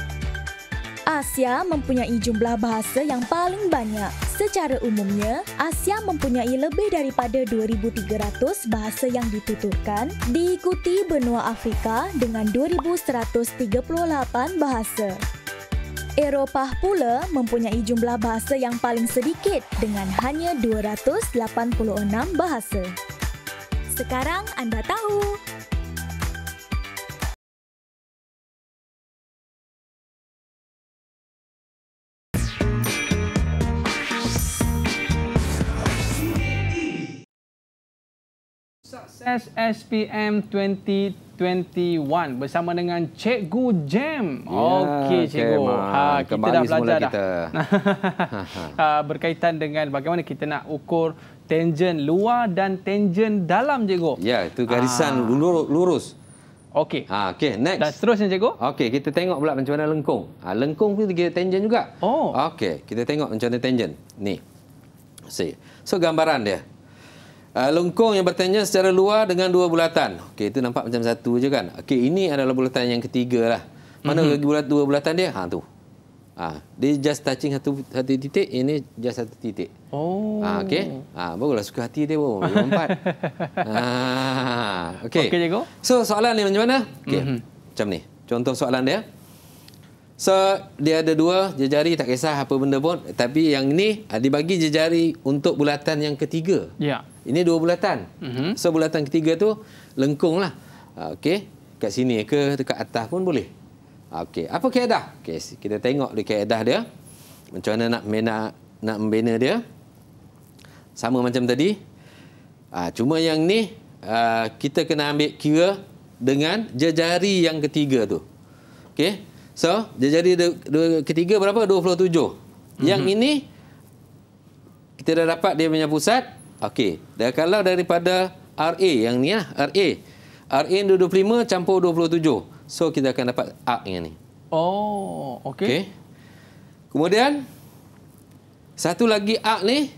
Asia mempunyai jumlah bahasa yang paling banyak. Secara umumnya, Asia mempunyai lebih daripada 2300 bahasa yang dituturkan, diikuti benua Afrika dengan 2138 bahasa. Eropah pula mempunyai jumlah bahasa yang paling sedikit dengan hanya 286 bahasa. Sekarang anda tahu. Success SPM 2021 bersama dengan Cikgu Jem. Ya, Okey Cikgu. Okay, ha kita dah belajar dah. [laughs] ha, berkaitan dengan bagaimana kita nak ukur tangen luar dan tangen dalam Cikgu. Ya, itu garisan ha. lurus. lurus. Okey. Ha okey next. Dan seterusnya Cikgu? Okey, kita tengok pula macam mana lengkung. Ha, lengkung tu kita tangen juga. Oh. Okey, kita tengok macam mana tangen. Ni. See. So gambaran dia. Uh, lengkung yang bertanya secara luar dengan dua bulatan. Okey, itu nampak macam satu je kan. Okey, ini adalah bulatan yang ketiga lah. Mana mm-hmm. lagi bulat dua bulatan dia? Ha tu. ha, dia just touching satu satu titik, ini just satu titik. Oh. Ah, ha, okey. ha, barulah suka hati dia pun. Oh, empat. ah, okey. Okey, jago. So, soalan ni macam mana? Okey. Mm-hmm. Macam ni. Contoh soalan dia. So dia ada dua jejari tak kisah apa benda pun tapi yang ni ah, dibagi jejari untuk bulatan yang ketiga. Ya. Ini dua bulatan. Mm-hmm. So bulatan ketiga tu lengkunglah. Ah, okey, kat sini ke dekat atas pun boleh. Ah, okey, apa kaedah? Okey, kita tengok di kaedah dia. Macam mana nak mena nak membina dia. Sama macam tadi. cuma yang ni kita kena ambil kira dengan jejari yang ketiga tu. Okey. So, dia jadi dua, dua, ketiga berapa? 27. Mm -hmm. Yang mhm. ini, kita dah dapat dia punya pusat. Okey. Dan kalau daripada RA, yang ni lah, RA. RA 25 campur 27. So, kita akan dapat A yang ni. Oh, okey. Okey. Kemudian, satu lagi A ni,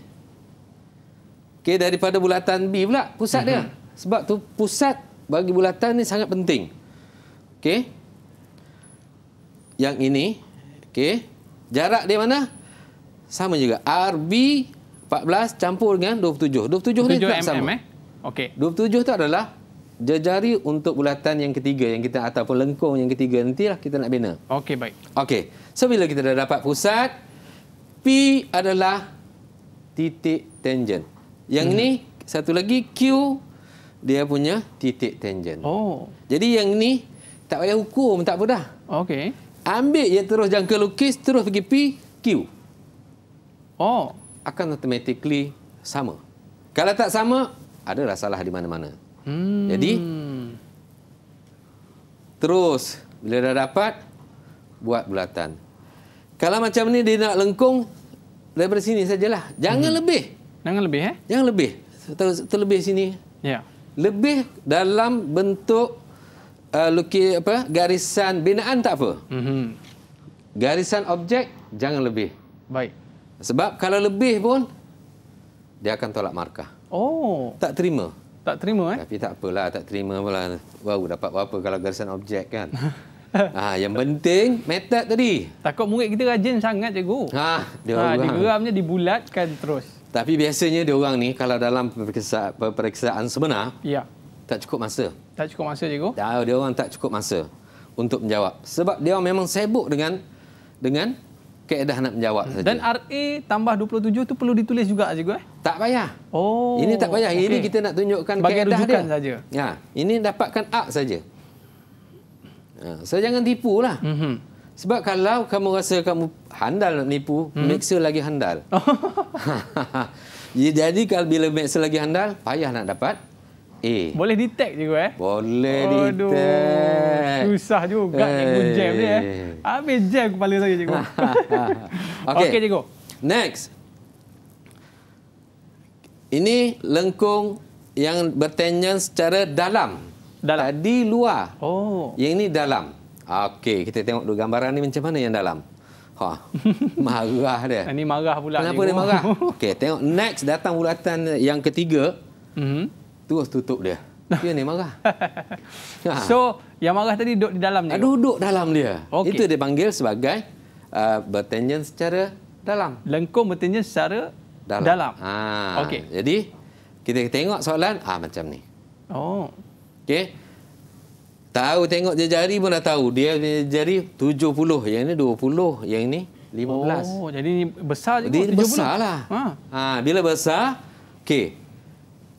okey, daripada bulatan B pula, pusat mm -hmm. dia. Mhm. Sebab tu pusat bagi bulatan ni sangat penting. Okey yang ini okey jarak dia mana sama juga RB 14 campur dengan 27 27 ni tak mm, sama eh? okey 27 tu adalah jejari untuk bulatan yang ketiga yang kita ataupun lengkung yang ketiga nanti lah kita nak bina okey baik okey so bila kita dah dapat pusat P adalah titik tangent yang hmm. ni satu lagi Q dia punya titik tangent oh jadi yang ni tak payah hukum tak apa dah okey Ambil yang terus jangka lukis, terus pergi P, Q. Oh. Akan automatically sama. Kalau tak sama, ada rasa salah di mana-mana. Hmm. Jadi, terus bila dah dapat, buat bulatan. Kalau macam ni dia nak lengkung, daripada sini sajalah. Jangan hmm. lebih. Jangan lebih, eh? Jangan lebih. Terlebih sini. Ya. Yeah. Lebih dalam bentuk uh, eh, lukis apa garisan binaan tak apa. Mm -hmm. Garisan objek jangan lebih. Baik. Sebab kalau lebih pun dia akan tolak markah. Oh. Tak terima. Tak terima eh. Tapi tak apalah tak terima pula. Wow dapat apa kalau garisan objek kan. [laughs] Ah ha, yang penting method tadi. Takut murid kita rajin sangat cikgu. Ha dia ha, digeramnya dibulatkan terus. Tapi biasanya dia orang ni kalau dalam peperiksaan sebenar ya. tak cukup masa tak cukup masa cikgu dah dia orang tak cukup masa untuk menjawab sebab dia orang memang sibuk dengan dengan keadaan nak menjawab saja dan RA tambah 27 tu perlu ditulis juga cikgu eh tak payah oh ini tak payah ini kita nak tunjukkan keadaan dia saja ya ini dapatkan A saja ha ya, saya jangan tipulah mm -hmm. sebab kalau kamu rasa kamu handal nak menipu mm. mixer lagi handal [laughs] [laughs] jadi kalau bila mixer lagi handal payah nak dapat Eh. Boleh detect juga eh? Boleh Aduh, detect. Susah juga cikgu jam ni eh? eh. Habis jam kepala saya cikgu. [laughs] Okey okay, cikgu. Next. Ini lengkung yang bertenyen secara dalam. Dalam. Tadi luar. Oh. Yang ini dalam. Okey, kita tengok dulu gambaran ni macam mana yang dalam. Ha. [laughs] Marah dia. Ini marah pula. Kenapa dia marah? [laughs] Okey, tengok next datang bulatan yang ketiga. Mm -hmm terus tutup dia. Dia ni marah. [laughs] Ha. So, yang marah tadi duduk di dalam ni? Ah, duduk dalam dia. Okay. Itu dia panggil sebagai uh, bertenjen secara dalam. Lengkung bertenjen secara dalam. dalam. Ha. Okay. Jadi, kita tengok soalan ah macam ni. Oh. Okey. Tahu tengok jari pun dah tahu. Dia jari 70. Yang ini 20. Yang ini 15. Oh, jadi ini besar juga. Dia besar lah. Ha. Ha, bila besar, okay.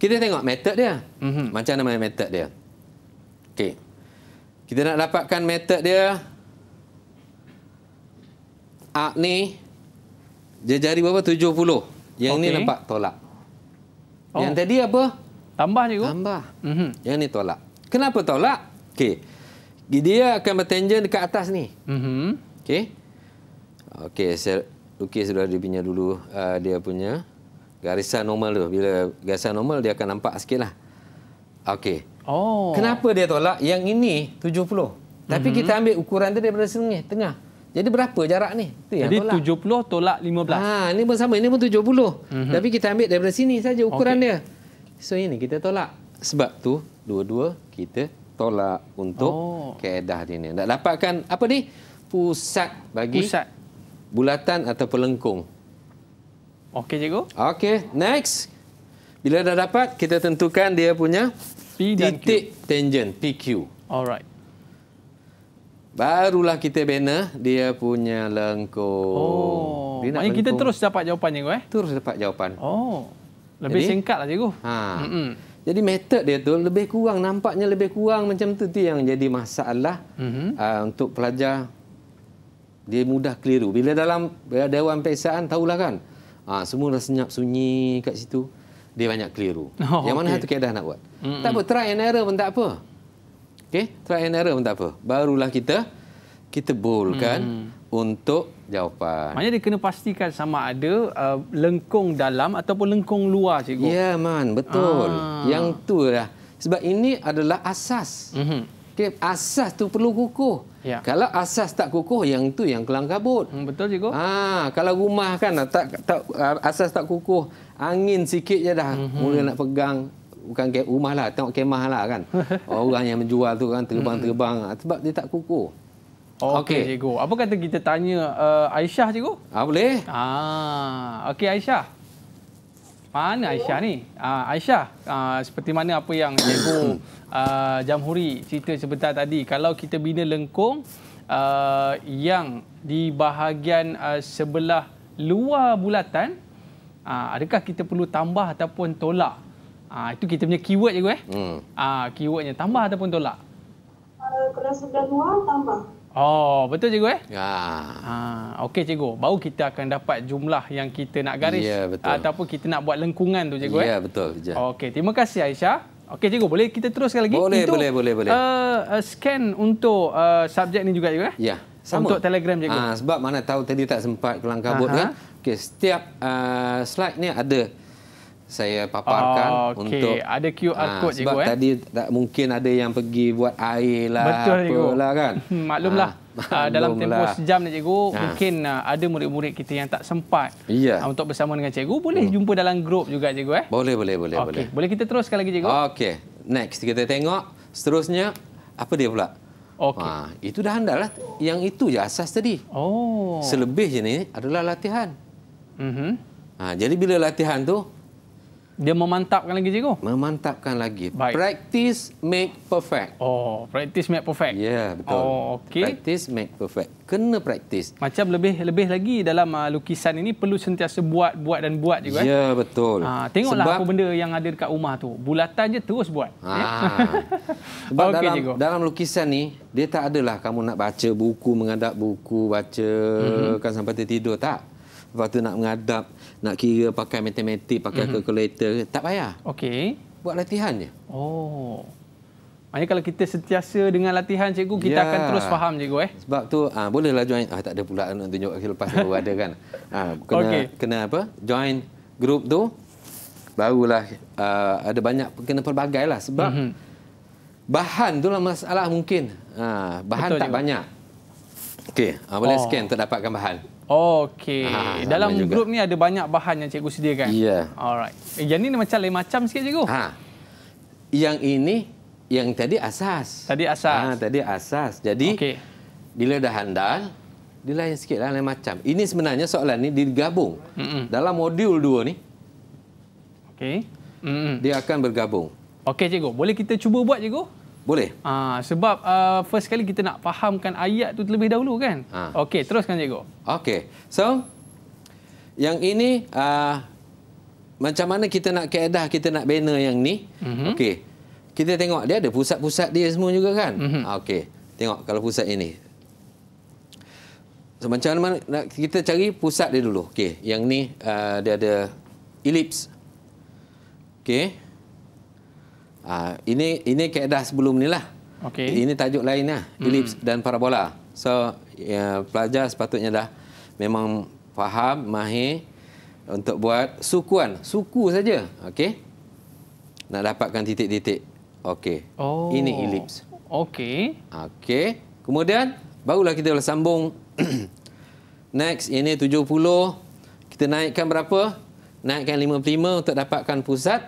Kita tengok method dia. Mm-hmm. Macam mana method dia. Okey. Kita nak dapatkan method dia. Arc ni. Jari berapa? 70. Yang okay. ni nampak tolak. Oh. Yang tadi apa? Tambah je. Tambah. Mm-hmm. Yang ni tolak. Kenapa tolak? Okey. Dia akan bertanjen dekat atas ni. Mm-hmm. Okey. Okey. Saya lukis sudah dia punya dulu. Uh, Dia punya garisan normal tu. Bila garisan normal, dia akan nampak sikit lah. Okey. Oh. Kenapa dia tolak? Yang ini 70. Tapi mm -hmm. kita ambil ukuran dia daripada sengih, tengah. Jadi berapa jarak ni? Itu Jadi tolak. 70 tolak 15. Ha, ini pun sama. Ini pun 70. Mm -hmm. Tapi kita ambil daripada sini saja ukuran okay. dia. So ini kita tolak. Sebab tu dua-dua kita tolak untuk oh. keedah ini. Nak dapatkan apa ni? Pusat bagi Pusat. bulatan atau pelengkung. Okey cikgu. Okey, next. Bila dah dapat, kita tentukan dia punya P dan titik Q. tangent, PQ. Alright. Barulah kita bina dia punya lengkung. Oh, maknanya lengkung. kita terus dapat jawapan cikgu eh? Terus dapat jawapan. Oh, lebih Jadi, singkat lah cikgu. Ha. Mm -mm. Jadi method dia tu lebih kurang, nampaknya lebih kurang macam tu, tu yang jadi masalah mm -hmm. uh, untuk pelajar dia mudah keliru. Bila dalam Dewan Periksaan, tahulah kan, Ha, semua dah senyap sunyi kat situ. Dia banyak keliru. [laughs] Oh, yang mana okay. satu keadaan nak buat. Mm-mm. Tak apa, try and error pun tak apa. Okay? Try and error pun tak apa. Barulah kita, kita bolkan mm. untuk jawapan. Maksudnya dia kena pastikan sama ada uh, lengkung dalam ataupun lengkung luar, cikgu. Ya, yeah, man. Betul. Ah. Yang tu lah. Sebab ini adalah asas. Mm-hmm. Okay, asas tu perlu kukuh. Ya. Kalau asas tak kukuh yang tu yang kelang kabut. Hmm, betul cikgu. Ha, kalau rumah kan ah, tak, tak ah, asas tak kukuh, angin sikit je dah mm-hmm. mula nak pegang bukan ke rumah lah, tengok kemah lah kan. [laughs] Orang yang menjual tu kan terbang-terbang mhm. ah, sebab dia tak kukuh. Okey okay, cikgu. Apa kata kita tanya uh, Aisyah cikgu? Ah ha, Ah, okey Aisyah. Mana ah, Aisyah ni? Uh, Aisyah, uh, seperti mana apa yang Cikgu uh, [coughs] Jamhuri cerita sebentar tadi. Kalau kita bina lengkung uh, yang di bahagian uh, sebelah luar bulatan, uh, adakah kita perlu tambah ataupun tolak? Uh, itu kita punya keyword, Cikgu. Eh? Hmm. Uh, keywordnya, tambah ataupun tolak? Uh, kalau sebelah luar, tambah. Oh, betul cikgu eh? Ya. Ha, okey cikgu, baru kita akan dapat jumlah yang kita nak garis ya, betul. ataupun kita nak buat lengkungan tu cikgu ya, eh. Ya, betul. Okey, terima kasih Aisyah. Okey cikgu, boleh kita teruskan lagi? Boleh, Itu, boleh, boleh, boleh. Uh, uh, scan untuk uh, subjek ni juga cikgu eh? Ya. Sama. Untuk Telegram cikgu. Ha, sebab mana tahu tadi tak sempat kelang kabut kan. Okey, setiap uh, slide ni ada saya paparkan oh, ah, okay. untuk ada QR ah, code ha, cikgu sebab eh. tadi tak mungkin ada yang pergi buat air lah betul cikgu kan? Hmm, lah kan maklumlah ha. Uh, dalam tempoh lah. sejam ni cikgu ha. mungkin uh, ada murid-murid kita yang tak sempat yeah. uh, untuk bersama dengan cikgu boleh hmm. jumpa dalam grup juga cikgu eh boleh boleh boleh okay. boleh boleh kita teruskan lagi cikgu okey next kita tengok seterusnya apa dia pula okey ha, itu dah handal lah yang itu je asas tadi oh selebihnya ni adalah latihan mm -hmm. ha, jadi bila latihan tu dia memantapkan lagi cikgu. Memantapkan lagi. Baik. Practice make perfect. Oh, practice make perfect. Ya, yeah, betul. Oh, okey. Practice make perfect. Kena practice. Macam lebih-lebih lagi dalam uh, lukisan ini perlu sentiasa buat, buat dan buat juga eh? Ya, yeah, betul. Ha, tengoklah sebab, apa benda yang ada dekat rumah tu. Bulatan je terus buat. Ha. Yeah. Ya? [laughs] sebab okay, dalam dalam lukisan ni dia tak adalah kamu nak baca buku, mengadap buku, baca mm -hmm. kan sampai tertidur tak? waktu nak mengadap, nak kira pakai matematik, pakai mm-hmm. kalkulator, tak payah. Okey. Buat latihan je. Oh. Maknanya kalau kita sentiasa dengan latihan cikgu, kita ya. akan terus faham cikgu eh. Sebab tu ha, bolehlah join. Ah tak ada pula nak tunjuk lepas tu ada kan. Ah ha, kena okay. kena apa? Join group tu. Barulah uh, ada banyak kena pelbagai lah sebab mm-hmm. bahan tu lah masalah mungkin. ha, bahan Betul tak juga. banyak. Okey, uh, boleh oh. scan untuk dapatkan bahan. Okey. Ah, Dalam grup ni ada banyak bahan yang cikgu sediakan. Ya. Yeah. Alright. Eh, yang ni macam lain macam sikit cikgu. Ha. Yang ini yang tadi asas. Tadi asas. Ha, tadi asas. Jadi okay. bila dah handal, dia lain sikit lah, lain macam. Ini sebenarnya soalan ni digabung. Mm -mm. Dalam modul dua ni. Okey. Mm -mm. Dia akan bergabung. Okey cikgu, boleh kita cuba buat cikgu? Boleh. Ah, sebab uh, first kali kita nak fahamkan ayat tu terlebih dahulu kan? Ah. Okey, teruskan cikgu. Okey. So yang ini uh, macam mana kita nak keedah, kita nak bina yang ni? Mm -hmm. Okey. Kita tengok dia ada pusat-pusat dia semua juga kan? Mm -hmm. Okey. Tengok kalau pusat ini. So, macam mana, mana kita cari pusat dia dulu. Okey, yang ni uh, dia ada elips. Okey. Ah, ini ini keadaan sebelum ni lah. Okay. Ini tajuk lain lah, hmm. elips dan parabola. So ya, pelajar sepatutnya dah memang faham, mahir untuk buat sukuan, suku saja, okay? Nak dapatkan titik-titik, okay? Oh. Ini elips. Okay. Okay. Kemudian barulah kita boleh sambung. [clears throat] Next ini 70. Kita naikkan berapa? Naikkan 55 untuk dapatkan pusat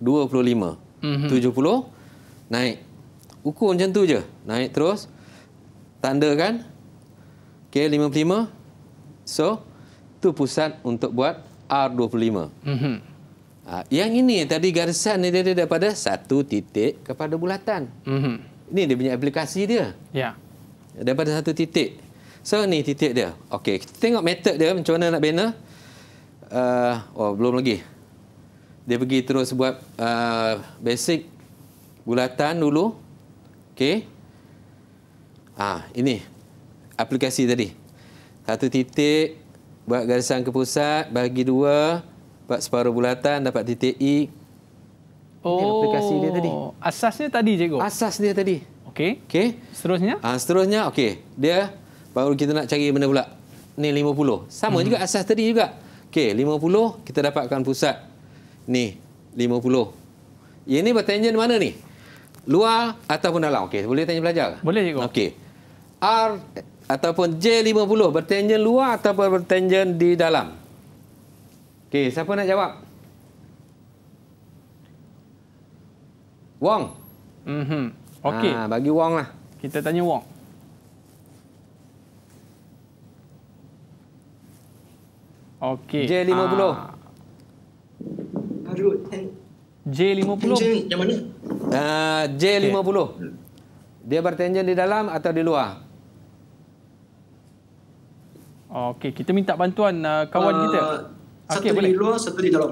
25 mm-hmm. 70 naik ukur macam tu je naik terus tanda kan okey 55 so tu pusat untuk buat R25 mm-hmm. ha, yang ini tadi garisan ni dia, dia daripada satu titik kepada bulatan mm-hmm. ini dia punya aplikasi dia ya yeah. daripada satu titik so ni titik dia okey kita tengok method dia macam mana nak bina uh, oh belum lagi dia pergi terus buat uh, basic bulatan dulu. Okey. Ah, ini aplikasi tadi. Satu titik buat garisan ke pusat, bagi dua, buat separuh bulatan dapat titik I. Oh. Ini aplikasi dia tadi. Asasnya tadi cikgu. Asas dia tadi. Okey. Okey. Seterusnya? Ah, seterusnya okey. Dia baru kita nak cari benda pula. Ni 50. Sama hmm. juga asas tadi juga. Okey, 50 kita dapatkan pusat ni 50. Yang ni bertanjen mana ni? Luar ataupun dalam? Okey, boleh tanya pelajar? Boleh juga. Okey. R ataupun J50 bertanjen luar ataupun bertanjen di dalam? Okey, siapa nak jawab? Wong. Mhm. Mm Okey. Ha, bagi Wong lah. Kita tanya Wong. Okey. J50. Ha. J50. J50. Yang mana? Ah, uh, J50. Okay. Dia bertanjen di dalam atau di luar? Okey, kita minta bantuan uh, kawan uh, kita. Satu okay, di boleh. luar, satu di dalam.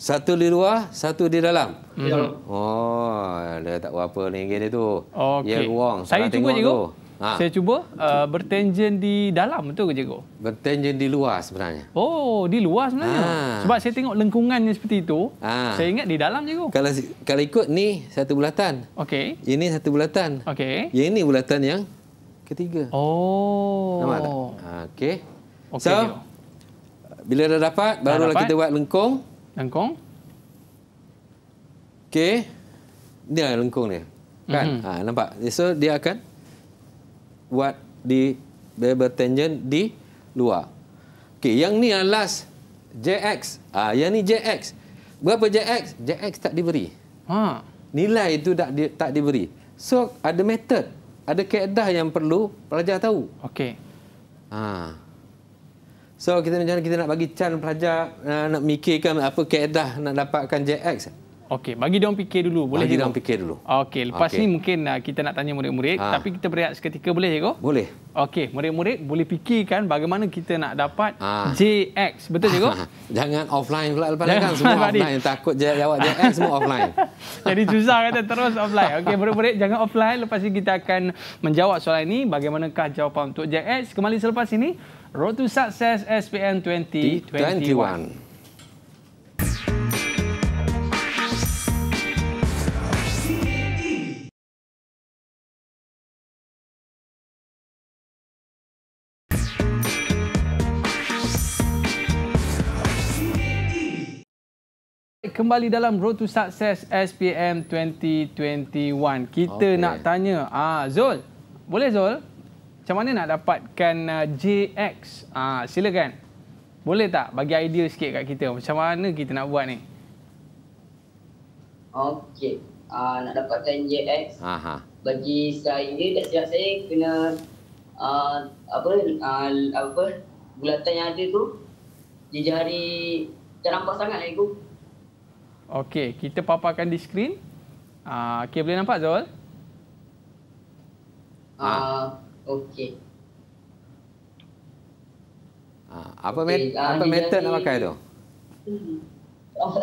Satu di luar, satu di dalam. Mm. Oh, dia tak apa-apa ni gini tu. Okay. Ya, Wong. Saya cuba juga ha. saya cuba uh, bertenjen di dalam betul ke cikgu? Bertenjen di luar sebenarnya. Oh, di luar sebenarnya. Ha. Sebab saya tengok lengkungannya seperti itu, ha. saya ingat di dalam cikgu. Kalau kalau ikut ni satu bulatan. Okey. Ini satu bulatan. Okey. Yang ini bulatan yang ketiga. Oh. Nampak tak? Ha, okey. Okay, so, bila dah dapat, dah barulah dapat. kita buat lengkung. Lengkung. Okey. Ini lah lengkung ni Kan? Mm -hmm. ha, nampak? So, dia akan buat di bevel tangent di luar. Okey, yang ni yang last JX. Ah, yang ni JX. Berapa JX? JX tak diberi. Ha. Nilai itu tak di, tak diberi. So ada method, ada kaedah yang perlu pelajar tahu. Okey. Ha. So kita macam kita nak bagi chance pelajar eh, nak mikirkan apa kaedah nak dapatkan JX. Okey, bagi dia orang fikir dulu. Boleh bagi dia orang fikir dulu. Okey, lepas okay. ni mungkin ah, kita nak tanya murid-murid, ha. tapi kita berehat seketika boleh, Jago. Boleh. Okey, murid-murid boleh fikirkan bagaimana kita nak dapat ha. JX. Betul, cikgu? [laughs] Jangan offline pula lepas Jangan kan semua offline. Takut je jawab JX semua [laughs] offline. Jadi susah kata [laughs] terus offline. Okey, murid-murid jangan offline. Lepas ni kita akan menjawab soalan ini. Bagaimanakah jawapan untuk JX? Kembali selepas ini, Road to Success SPM 2021. 2021. kembali dalam Road to Success SPM 2021. Kita okay. nak tanya, ah Zul. Boleh Zul? Macam mana nak dapatkan uh, ah, JX? Ah silakan. Boleh tak bagi idea sikit kat kita macam mana kita nak buat ni? Okey. Ah nak dapatkan JX. Aha. Bagi saya dan saya kena uh, apa uh, apa bulatan yang ada tu jari tak nampak sangat aku. Lah eh, Okey, kita paparkan di skrin. Ah, uh, okay, boleh nampak Zul? Ah, uh, okey. Ah, apa okay, met uh, apa method nak pakai tu? [laughs] Oh,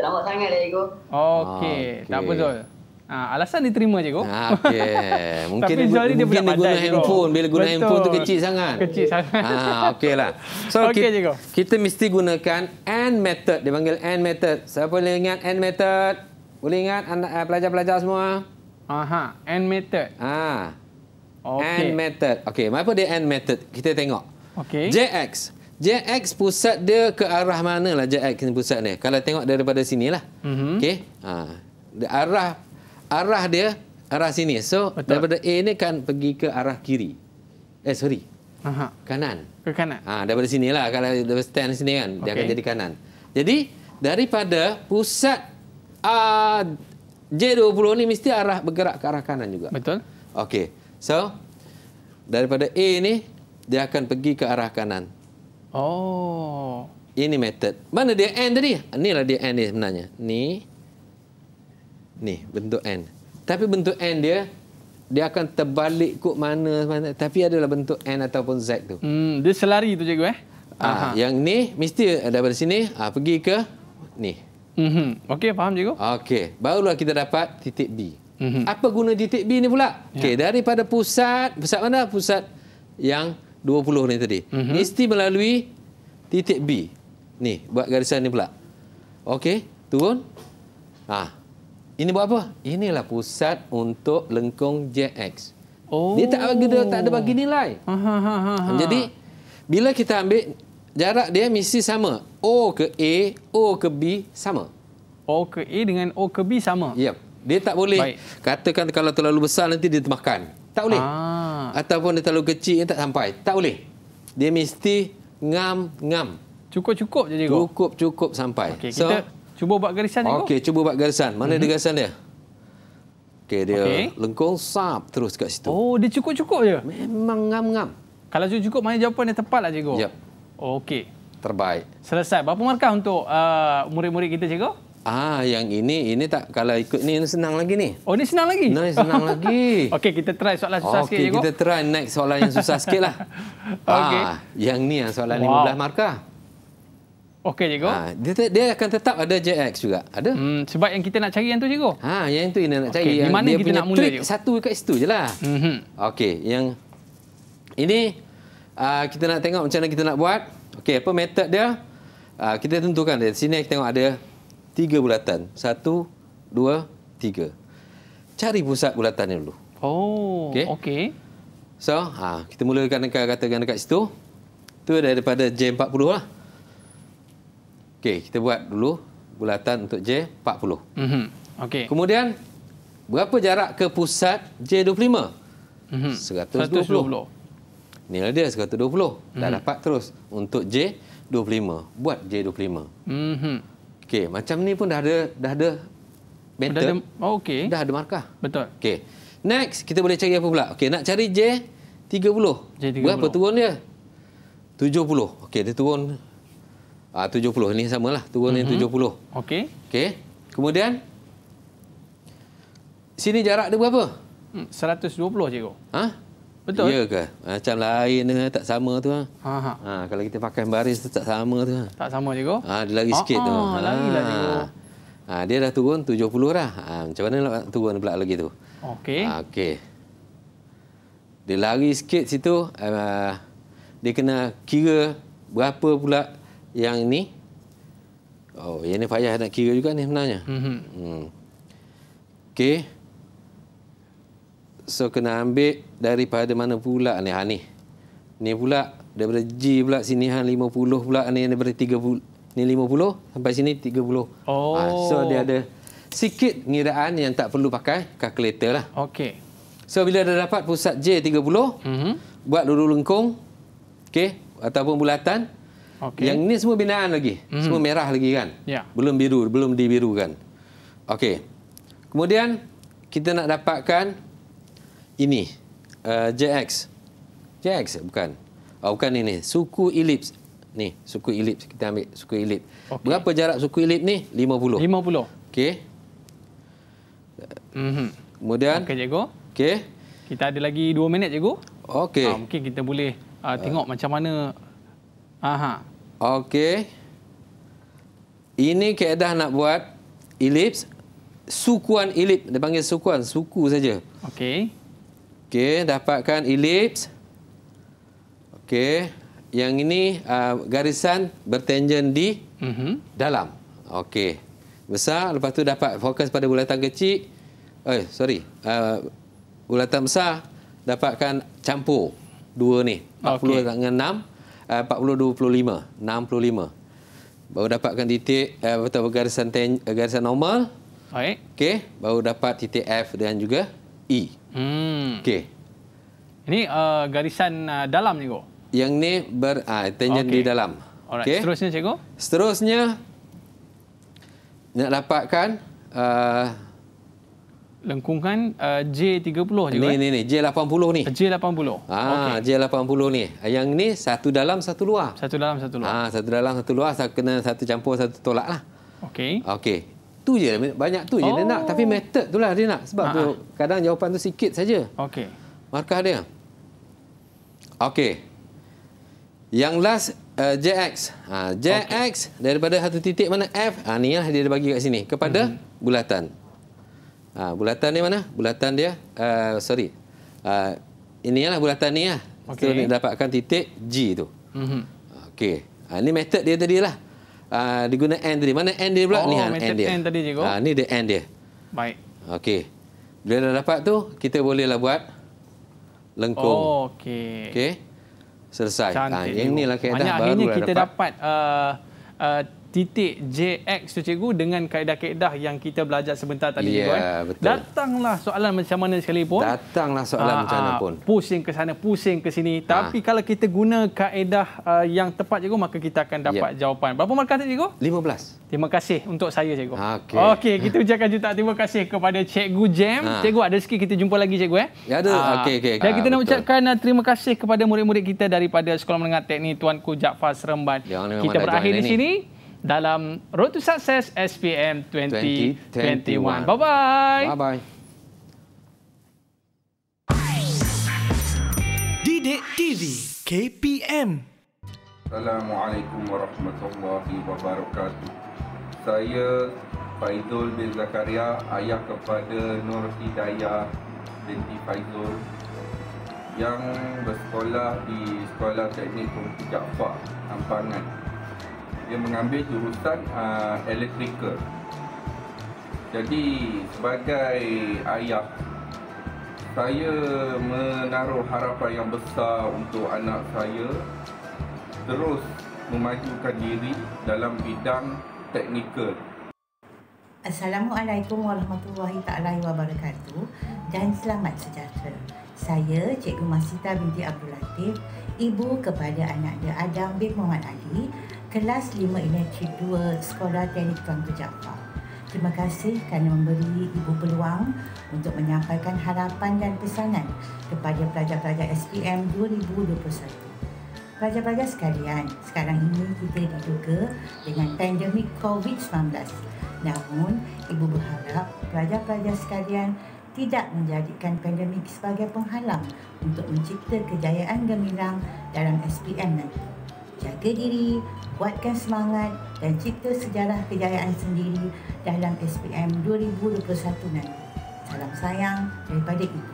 Selamat [laughs] sangat Lego. Eh, okey, okay. tak apa Zul. Ha, alasan diterima cikgu. Ha, okey. [laughs] Mungkin Tapi mungkin dia, mungkin dia guna cikgu. handphone. Bila guna Betul. handphone tu kecil sangat. Kecil sangat. Ha lah. So [laughs] okay, kita, kita mesti gunakan and method. Dia panggil and method. Siapa boleh ingat and method? Boleh ingat eh, pelajar-pelajar semua? Aha, and method. Ha. Okay. And method. Okey, apa dia and method? Kita tengok. Okay. JX. JX pusat dia ke arah mana lah? JX pusat ni? Kalau tengok daripada sinilah. Mhm. Mm Okey. Ha. Arah arah dia arah sini. So Betul. daripada A ni kan pergi ke arah kiri. Eh sorry. Aha. Kanan. Ke kanan. Ha, daripada sini lah kalau daripada stand sini kan okay. dia akan jadi kanan. Jadi daripada pusat ah, a J20 ni mesti arah bergerak ke arah kanan juga. Betul. Okey. So daripada A ni dia akan pergi ke arah kanan. Oh. Ini method. Mana dia end tadi? Inilah dia end sebenarnya. Ni ni bentuk N. Tapi bentuk N dia dia akan terbalik kok mana, mana tapi adalah bentuk N ataupun Z tu. Hmm, dia selari tu cikgu eh. Ah, ha, yang ni mesti daripada sini ah pergi ke ni. Mhm. Okey, faham cikgu? Okey. Barulah kita dapat titik B. Mm-hmm. Apa guna titik B ni pula? Yeah. Okey, daripada pusat, pusat mana? Pusat yang 20 ni tadi. Mm-hmm. Mesti melalui titik B. Ni, buat garisan ni pula. Okey, turun. Ah, ini buat apa? Inilah pusat untuk lengkung JX. Oh. Dia tak bagi tak ada bagi nilai. Ha ha, ha, ha, ha, Jadi bila kita ambil jarak dia mesti sama. O ke A, O ke B sama. O ke A dengan O ke B sama. Ya. Yep. Dia tak boleh Baik. katakan kalau terlalu besar nanti dia termakan. Tak boleh. Ha. Ataupun dia terlalu kecil dia tak sampai. Tak boleh. Dia mesti ngam-ngam. Cukup-cukup je Cukup-cukup sampai. Okay, so kita... Cuba buat garisan ni. Okey, cuba buat garisan. Mana mm-hmm. dia mhm. garisan dia? Okey, dia okay. lengkung sap terus dekat situ. Oh, dia cukup-cukup je. Memang ngam-ngam. Kalau cukup-cukup, mana jawapan yang tepat lah, cikgu. Yep. Okey. Terbaik. Selesai. Berapa markah untuk uh, murid-murid kita, cikgu? Ah, yang ini ini tak kalau ikut ni senang lagi ni. Oh, ni senang lagi. Ni senang lagi. [laughs] Okey, kita try soalan susah okay, sikit Okey, kita try next soalan yang susah sikitlah. [laughs] Okey. Ah, yang ni yang soalan wow. 15 markah. Okey cikgu. Ha, dia, dia akan tetap ada JX juga. Ada. Hmm, sebab yang kita nak cari yang tu cikgu. Ha, yang itu yang nak cari. Okay. Yang Di mana dia kita punya nak mula cikgu? Satu dekat situ jelah? lah. Mm Okey. Yang ini uh, kita nak tengok macam mana kita nak buat. Okey apa method dia. Uh, kita tentukan dari sini kita tengok ada tiga bulatan. Satu, dua, tiga. Cari pusat bulatannya dulu. Oh. Okey. Okay. So ha, kita mulakan dekat, katakan dekat situ. Tu daripada J40 lah. Okey, kita buat dulu bulatan untuk J 40. Mm -hmm. Okey. Kemudian berapa jarak ke pusat J 25? Mm -hmm. 120. 120. Nilai dia 120. Mm -hmm. Dah mhm. dapat terus untuk J 25. Buat J 25. Mm -hmm. Okey, macam ni pun dah ada dah ada meter. Oh, Okey. Dah ada markah. Betul. Okey. Next, kita boleh cari apa pula? Okey, nak cari J 30. J 30. Berapa turun dia? 70. Okey, dia turun Ah 70 ni samalah turun mm-hmm. yang 70. Okey. Okey. Kemudian sini jarak dia berapa? Hmm 120 cikgu. Ha? Betul. Ya ke? Macam lain tak sama tu ha? Ha, ha. ha kalau kita pakai baris tu tak sama tu ha. Tak sama cikgu. Ha dia lari sikit Ha-ha, tu. Ah, ha larilah cikgu. Ha dia dah turun 70 dah. Ha macam mana nak turun pula lagi tu? Okey. Ha, Okey. Dia lari sikit situ uh, dia kena kira berapa pula yang ini oh yang ini payah nak kira juga ni sebenarnya mm-hmm. hmm. ok so kena ambil daripada mana pula ni ha ni ni pula daripada G pula sini ha 50 pula ni daripada 30 ni 50 sampai sini 30 oh. Ha, so dia ada sikit ngiraan yang tak perlu pakai kalkulator lah Okay. so bila dah dapat pusat J 30 mm-hmm. buat lurus lengkung okay, ataupun bulatan Okay. Yang ini semua binaan lagi. Mm. Semua merah lagi kan? Yeah. Belum biru, belum dibirukan. Okey. Kemudian kita nak dapatkan ini. Uh, eh, JX. JX bukan. Oh, bukan ini. Suku elips. Ni, suku elips kita ambil suku elips. Okay. Berapa jarak suku elips ni? 50. 50. Okey. Mm -hmm. Kemudian Okey, cikgu. Okey. Kita ada lagi 2 minit, cikgu. Okey. Ah, mungkin kita boleh uh, tengok uh. macam mana Aha. Okey. Ini keadaan nak buat elips. Sukuan elips. Dia panggil sukuan. Suku saja. Okey. Okey. Dapatkan elips. Okey. Yang ini uh, garisan bertanjen di mm -hmm. dalam. Okey. Besar. Lepas tu dapat fokus pada bulatan kecil. Eh, sorry. Uh, bulatan besar. Dapatkan campur. Dua ni. 40 okay. dengan 6. Eh, uh, 65 baru dapatkan titik uh, eh, betul garisan ten, eh, garisan normal baik okey baru dapat titik F dan juga E hmm okey ini uh, garisan uh, dalam ni go yang ni ber uh, tangent okay. di dalam alright okay. seterusnya cikgu seterusnya nak dapatkan uh, lengkungan uh, J30 je. Ni kan? ni ni J80 ni. J80. Ah okay. J80 ni. Yang ni satu dalam satu luar. Satu dalam satu luar. Ah satu dalam satu luar satu kena satu campur satu tolak lah. Okey. Okey. Tu je banyak tu oh. je dia nak oh. tapi method tu lah dia nak sebab Ha-ha. tu ah, ah. kadang jawapan tu sikit saja. Okey. Markah dia. Okey. Yang last uh, JX. Ha, ah, JX okay. daripada satu titik mana F. Ha, ni lah dia bagi kat sini. Kepada hmm. bulatan. Ha, bulatan dia mana? Bulatan dia, uh, sorry. Uh, inilah bulatan ni lah. Okay. So, dapatkan titik G tu. Mm -hmm. Okey. Ha, ni method dia tadi lah. Uh, dia guna N tadi. Mana N dia pula? Oh, ni method N, dia. N tadi cikgu. Ha, ni dia N dia. Baik. Okey. Bila dah dapat tu, kita bolehlah buat lengkung. Oh, Okey. Okey. Selesai. Ha, yang ni lah kaedah baru dah dapat. Banyak akhirnya kita dapat... dapat uh, uh, titik JX tu cikgu dengan kaedah-kaedah yang kita belajar sebentar tadi yeah, cikgu. Ya, eh. Datanglah soalan macam mana sekalipun. Datanglah soalan aa, ah, macam mana ah, pun. Pusing ke sana, pusing ke sini. Aa. Ah. Tapi kalau kita guna kaedah uh, yang tepat cikgu, maka kita akan ya. dapat yep. jawapan. Berapa markah tadi cikgu? 15. Terima kasih untuk saya cikgu. Okey. Okey, kita ucapkan juta terima kasih kepada cikgu Jam. Aa. Cikgu ada sikit kita jumpa lagi cikgu eh. Ya, ada. Okey, okey. Dan kita aa, nak betul. ucapkan uh, terima kasih kepada murid-murid kita daripada Sekolah Menengah Teknik Tuanku Jaafar Seremban. Kita berakhir di sini. Ini dalam Road to Success SPM 2021. Bye bye. Bye bye. Didik TV KPM. Assalamualaikum warahmatullahi wabarakatuh. Saya Faizul bin Zakaria, ayah kepada Nur Hidayah binti Faizul yang bersekolah di Sekolah Teknik Pemutih Jaffa, Ampangan dia mengambil jurusan uh, electrical. Jadi sebagai ayah saya menaruh harapan yang besar untuk anak saya terus memajukan diri dalam bidang teknikal. Assalamualaikum warahmatullahi taala wabarakatuh dan selamat sejahtera. Saya Cikgu Masita binti Abdul Latif, ibu kepada anak dia Adam bin Muhammad Ali kelas 5 Inetri 2 Sekolah Teknik Tuan Kejapah. Terima kasih kerana memberi ibu peluang untuk menyampaikan harapan dan pesanan kepada pelajar-pelajar SPM 2021. Pelajar-pelajar sekalian, sekarang ini kita diduga dengan pandemik COVID-19. Namun, ibu berharap pelajar-pelajar sekalian tidak menjadikan pandemik sebagai penghalang untuk mencipta kejayaan gemilang dalam SPM nanti. Jaga diri, buatkan semangat dan cipta sejarah kejayaan sendiri dalam SPM 2021 nanti. Salam sayang daripada ibu.